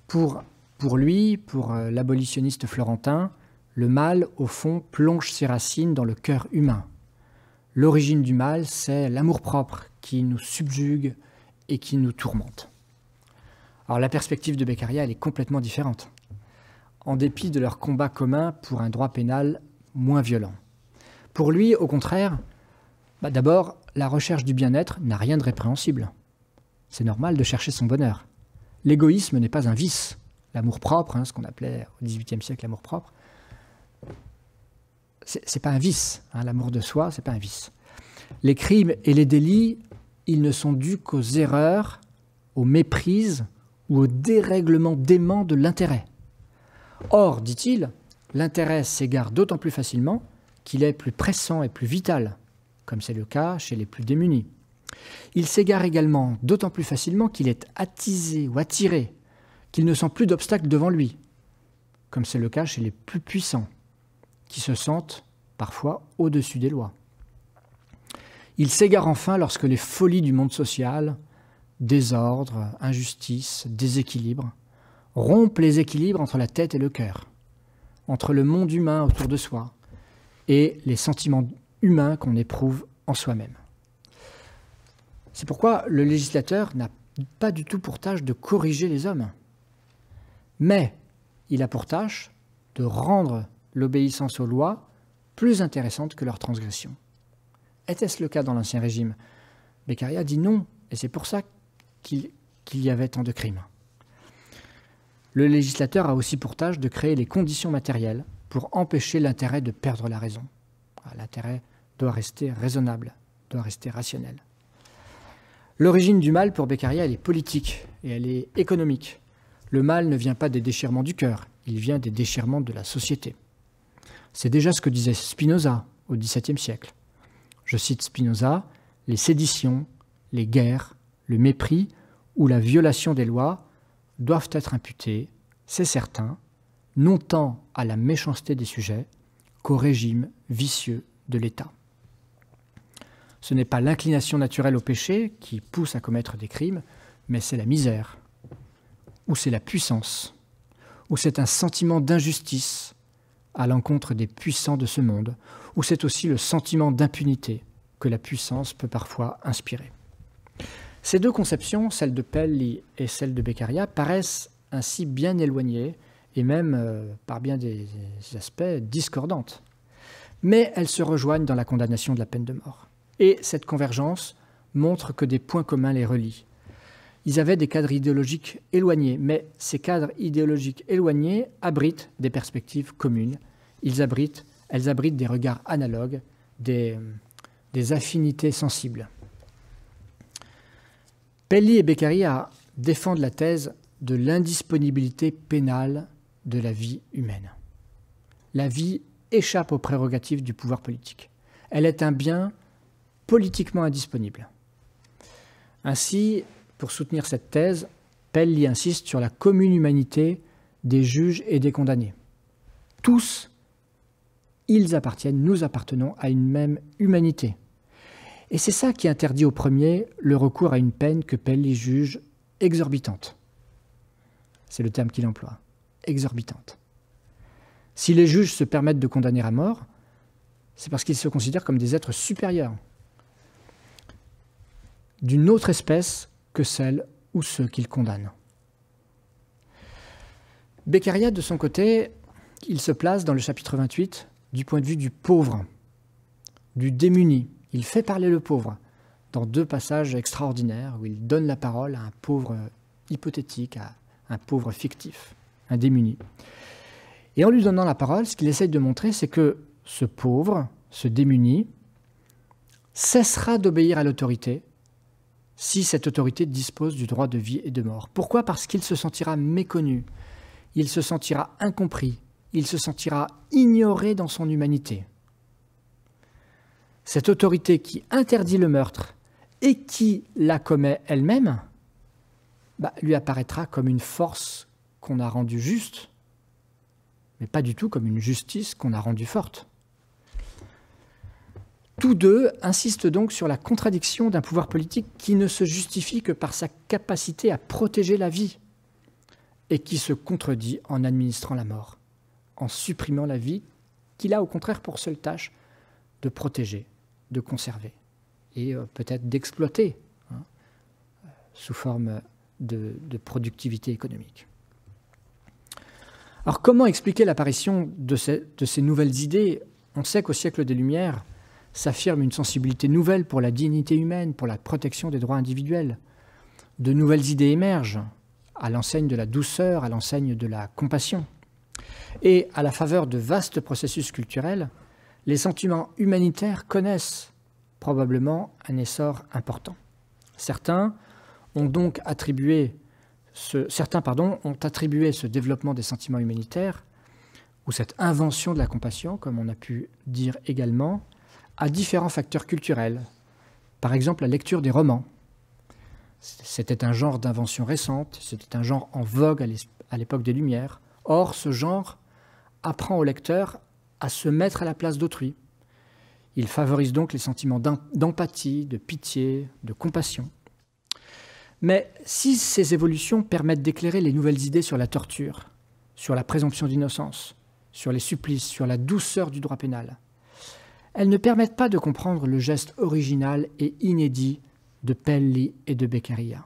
Pour, pour lui, pour euh, l'abolitionniste florentin, le mal, au fond, plonge ses racines dans le cœur humain. L'origine du mal, c'est l'amour-propre qui nous subjugue et qui nous tourmente. Alors la perspective de Beccaria, elle est complètement différente. En dépit de leur combat commun pour un droit pénal moins violent. Pour lui, au contraire, bah, d'abord, la recherche du bien-être n'a rien de répréhensible. C'est normal de chercher son bonheur. L'égoïsme n'est pas un vice. L'amour propre, hein, ce qu'on appelait au XVIIIe siècle l'amour propre, c'est pas un vice. Hein, l'amour de soi, c'est pas un vice. Les crimes et les délits, ils ne sont dus qu'aux erreurs, aux méprises, ou au dérèglement dément de l'intérêt. Or, dit-il, l'intérêt s'égare d'autant plus facilement qu'il est plus pressant et plus vital, comme c'est le cas chez les plus démunis. Il s'égare également d'autant plus facilement qu'il est attisé ou attiré, qu'il ne sent plus d'obstacle devant lui, comme c'est le cas chez les plus puissants, qui se sentent parfois au-dessus des lois. Il s'égare enfin lorsque les folies du monde social, désordre, injustice, déséquilibre, rompent les équilibres entre la tête et le cœur, entre le monde humain autour de soi et les sentiments humains qu'on éprouve en soi-même. C'est pourquoi le législateur n'a pas du tout pour tâche de corriger les hommes, mais il a pour tâche de rendre l'obéissance aux lois plus intéressante que leur transgression. Était-ce le cas dans l'Ancien Régime Beccaria dit non, et c'est pour ça qu'il y avait tant de crimes. Le législateur a aussi pour tâche de créer les conditions matérielles pour empêcher l'intérêt de perdre la raison. Ah, l'intérêt doit rester raisonnable, doit rester rationnel. L'origine du mal pour Beccaria, elle est politique et elle est économique. Le mal ne vient pas des déchirements du cœur, il vient des déchirements de la société. C'est déjà ce que disait Spinoza au XVIIe siècle. Je cite Spinoza, Les séditions, les guerres, le mépris ou la violation des lois doivent être imputés, c'est certain, non tant à la méchanceté des sujets qu'au régime vicieux de l'État. Ce n'est pas l'inclination naturelle au péché qui pousse à commettre des crimes, mais c'est la misère, ou c'est la puissance, ou c'est un sentiment d'injustice à l'encontre des puissants de ce monde, ou c'est aussi le sentiment d'impunité que la puissance peut parfois inspirer. Ces deux conceptions, celle de Pelli et celle de Beccaria, paraissent ainsi bien éloignées et même, euh, par bien des aspects, discordantes. Mais elles se rejoignent dans la condamnation de la peine de mort. Et cette convergence montre que des points communs les relient. Ils avaient des cadres idéologiques éloignés, mais ces cadres idéologiques éloignés abritent des perspectives communes. abritent, elles abritent des regards analogues, des affinités sensibles. Pelli et Beccaria défendent la thèse de l'indisponibilité pénale de la vie humaine. La vie échappe aux prérogatives du pouvoir politique. Elle est un bien politiquement indisponible. Ainsi, pour soutenir cette thèse, Pelli insiste sur la commune humanité des juges et des condamnés. Tous, ils appartiennent, nous appartenons à une même humanité. Et c'est ça qui interdit au premier le recours à une peine que pèlent les juges exorbitante. C'est le terme qu'il emploie, exorbitante. Si les juges se permettent de condamner à mort, c'est parce qu'ils se considèrent comme des êtres supérieurs, d'une autre espèce que celle ou ceux qu'ils condamnent. Beccaria, de son côté, il se place dans le chapitre 28 du point de vue du pauvre, du démuni, il fait parler le pauvre dans deux passages extraordinaires où il donne la parole à un pauvre hypothétique, à un pauvre fictif, un démuni. Et en lui donnant la parole, ce qu'il essaye de montrer, c'est que ce pauvre, ce démuni, cessera d'obéir à l'autorité si cette autorité dispose du droit de vie et de mort. Pourquoi Parce qu'il se sentira méconnu, il se sentira incompris, il se sentira ignoré dans son humanité cette autorité qui interdit le meurtre et qui la commet elle-même, bah, lui apparaîtra comme une force qu'on a rendue juste, mais pas du tout comme une justice qu'on a rendue forte. Tous deux insistent donc sur la contradiction d'un pouvoir politique qui ne se justifie que par sa capacité à protéger la vie et qui se contredit en administrant la mort, en supprimant la vie qu'il a au contraire pour seule tâche de protéger de conserver et euh, peut-être d'exploiter hein, sous forme de, productivité économique. Alors comment expliquer l'apparition de ces nouvelles idées On sait qu'au siècle des Lumières s'affirme une sensibilité nouvelle pour la dignité humaine, pour la protection des droits individuels. De nouvelles idées émergent à l'enseigne de la douceur, à l'enseigne de la compassion. Et à la faveur de vastes processus culturels, les sentiments humanitaires connaissent probablement un essor important. Certains ont donc attribué ce, certains pardon, ont attribué ce développement des sentiments humanitaires, ou cette invention de la compassion, comme on a pu dire également, à différents facteurs culturels. Par exemple, la lecture des romans. C'était un genre d'invention récente, c'était un genre en vogue à l'époque des Lumières. Or, ce genre apprend au lecteur à se mettre à la place d'autrui. Ils favorise donc les sentiments d'empathie, de pitié, de compassion. Mais si ces évolutions permettent d'éclairer les nouvelles idées sur la torture, sur la présomption d'innocence, sur les supplices, sur la douceur du droit pénal, elles ne permettent pas de comprendre le geste original et inédit de Pelli et de Beccaria.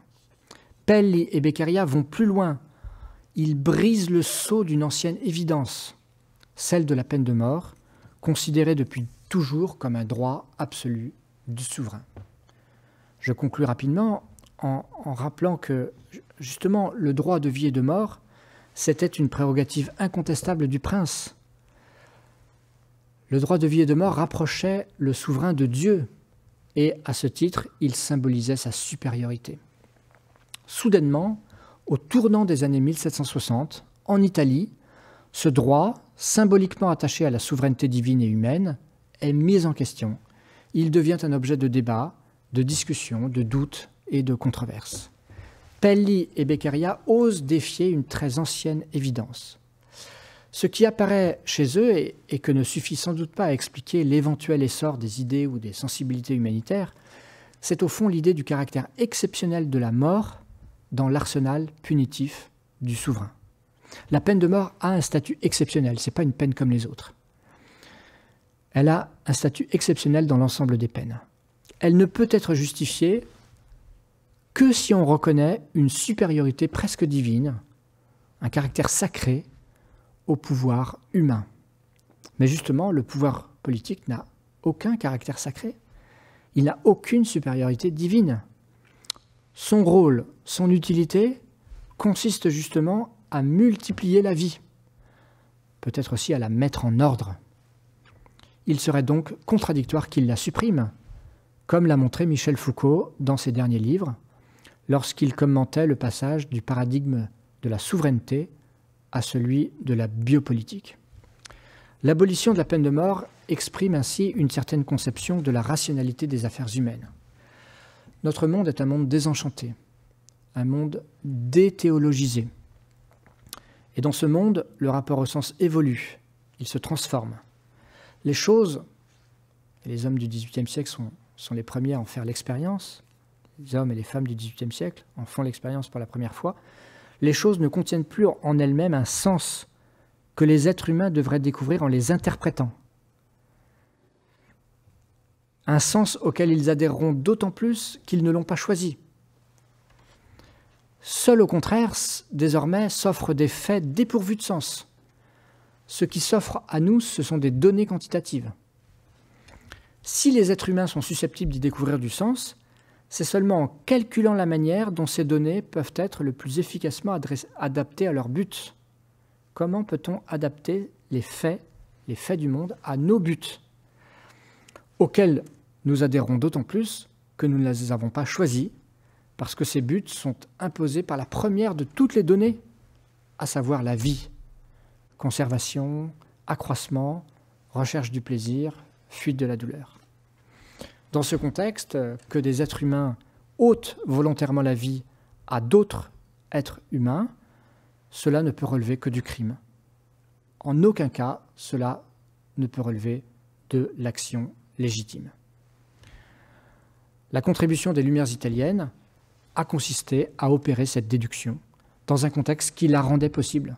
Pelli et Beccaria vont plus loin. Ils brisent le sceau d'une ancienne évidence celle de la peine de mort, considérée depuis toujours comme un droit absolu du souverain. Je conclus rapidement en, en rappelant que justement le droit de vie et de mort, c'était une prérogative incontestable du prince. Le droit de vie et de mort rapprochait le souverain de Dieu, et à ce titre, il symbolisait sa supériorité. Soudainement, au tournant des années 1760, en Italie, ce droit, symboliquement attaché à la souveraineté divine et humaine, est mise en question. Il devient un objet de débat, de discussion, de doute et de controverse. Pelli et Beccaria osent défier une très ancienne évidence. Ce qui apparaît chez eux, et que ne suffit sans doute pas à expliquer l'éventuel essor des idées ou des sensibilités humanitaires, c'est au fond l'idée du caractère exceptionnel de la mort dans l'arsenal punitif du souverain. La peine de mort a un statut exceptionnel, ce n'est pas une peine comme les autres. Elle a un statut exceptionnel dans l'ensemble des peines. Elle ne peut être justifiée que si on reconnaît une supériorité presque divine, un caractère sacré au pouvoir humain. Mais justement, le pouvoir politique n'a aucun caractère sacré. Il n'a aucune supériorité divine. Son rôle, son utilité consiste justement à multiplier la vie, peut-être aussi à la mettre en ordre. Il serait donc contradictoire qu'il la supprime, comme l'a montré Michel Foucault dans ses derniers livres, lorsqu'il commentait le passage du paradigme de la souveraineté à celui de la biopolitique. L'abolition de la peine de mort exprime ainsi une certaine conception de la rationalité des affaires humaines. Notre monde est un monde désenchanté, un monde déthéologisé, et dans ce monde, le rapport au sens évolue, il se transforme. Les choses, et les hommes du XVIIIe siècle sont, sont les premiers à en faire l'expérience, les hommes et les femmes du XVIIIe siècle en font l'expérience pour la première fois, les choses ne contiennent plus en elles-mêmes un sens que les êtres humains devraient découvrir en les interprétant. Un sens auquel ils adhéreront d'autant plus qu'ils ne l'ont pas choisi. Seuls au contraire, désormais, s'offrent des faits dépourvus de sens. Ce qui s'offre à nous, ce sont des données quantitatives. Si les êtres humains sont susceptibles d'y découvrir du sens, c'est seulement en calculant la manière dont ces données peuvent être le plus efficacement adaptées à leur but. Comment peut-on adapter les faits, les faits du monde, à nos buts, auxquels nous adhérons d'autant plus que nous ne les avons pas choisis parce que ces buts sont imposés par la première de toutes les données, à savoir la vie. Conservation, accroissement, recherche du plaisir, fuite de la douleur. Dans ce contexte, que des êtres humains ôtent volontairement la vie à d'autres êtres humains, cela ne peut relever que du crime. En aucun cas, cela ne peut relever de l'action légitime. La contribution des Lumières italiennes a consisté à opérer cette déduction dans un contexte qui la rendait possible.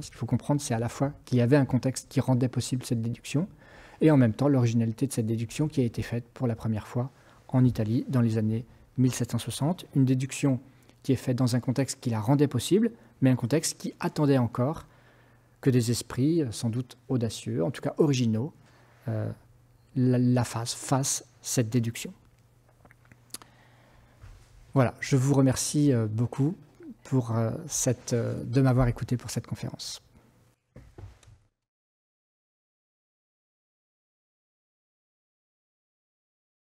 ce qu'il faut comprendre, c'est à la fois qu'il y avait un contexte qui rendait possible cette déduction, et en même temps l'originalité de cette déduction qui a été faite pour la première fois en Italie dans les années 1760. Une déduction qui est faite dans un contexte qui la rendait possible, mais un contexte qui attendait encore que des esprits, euh, sans doute audacieux, en tout cas originaux, euh, la, fassent, fassent cette déduction. Voilà, je vous remercie euh, beaucoup pour euh, cette, euh, de m'avoir écouté pour cette conférence.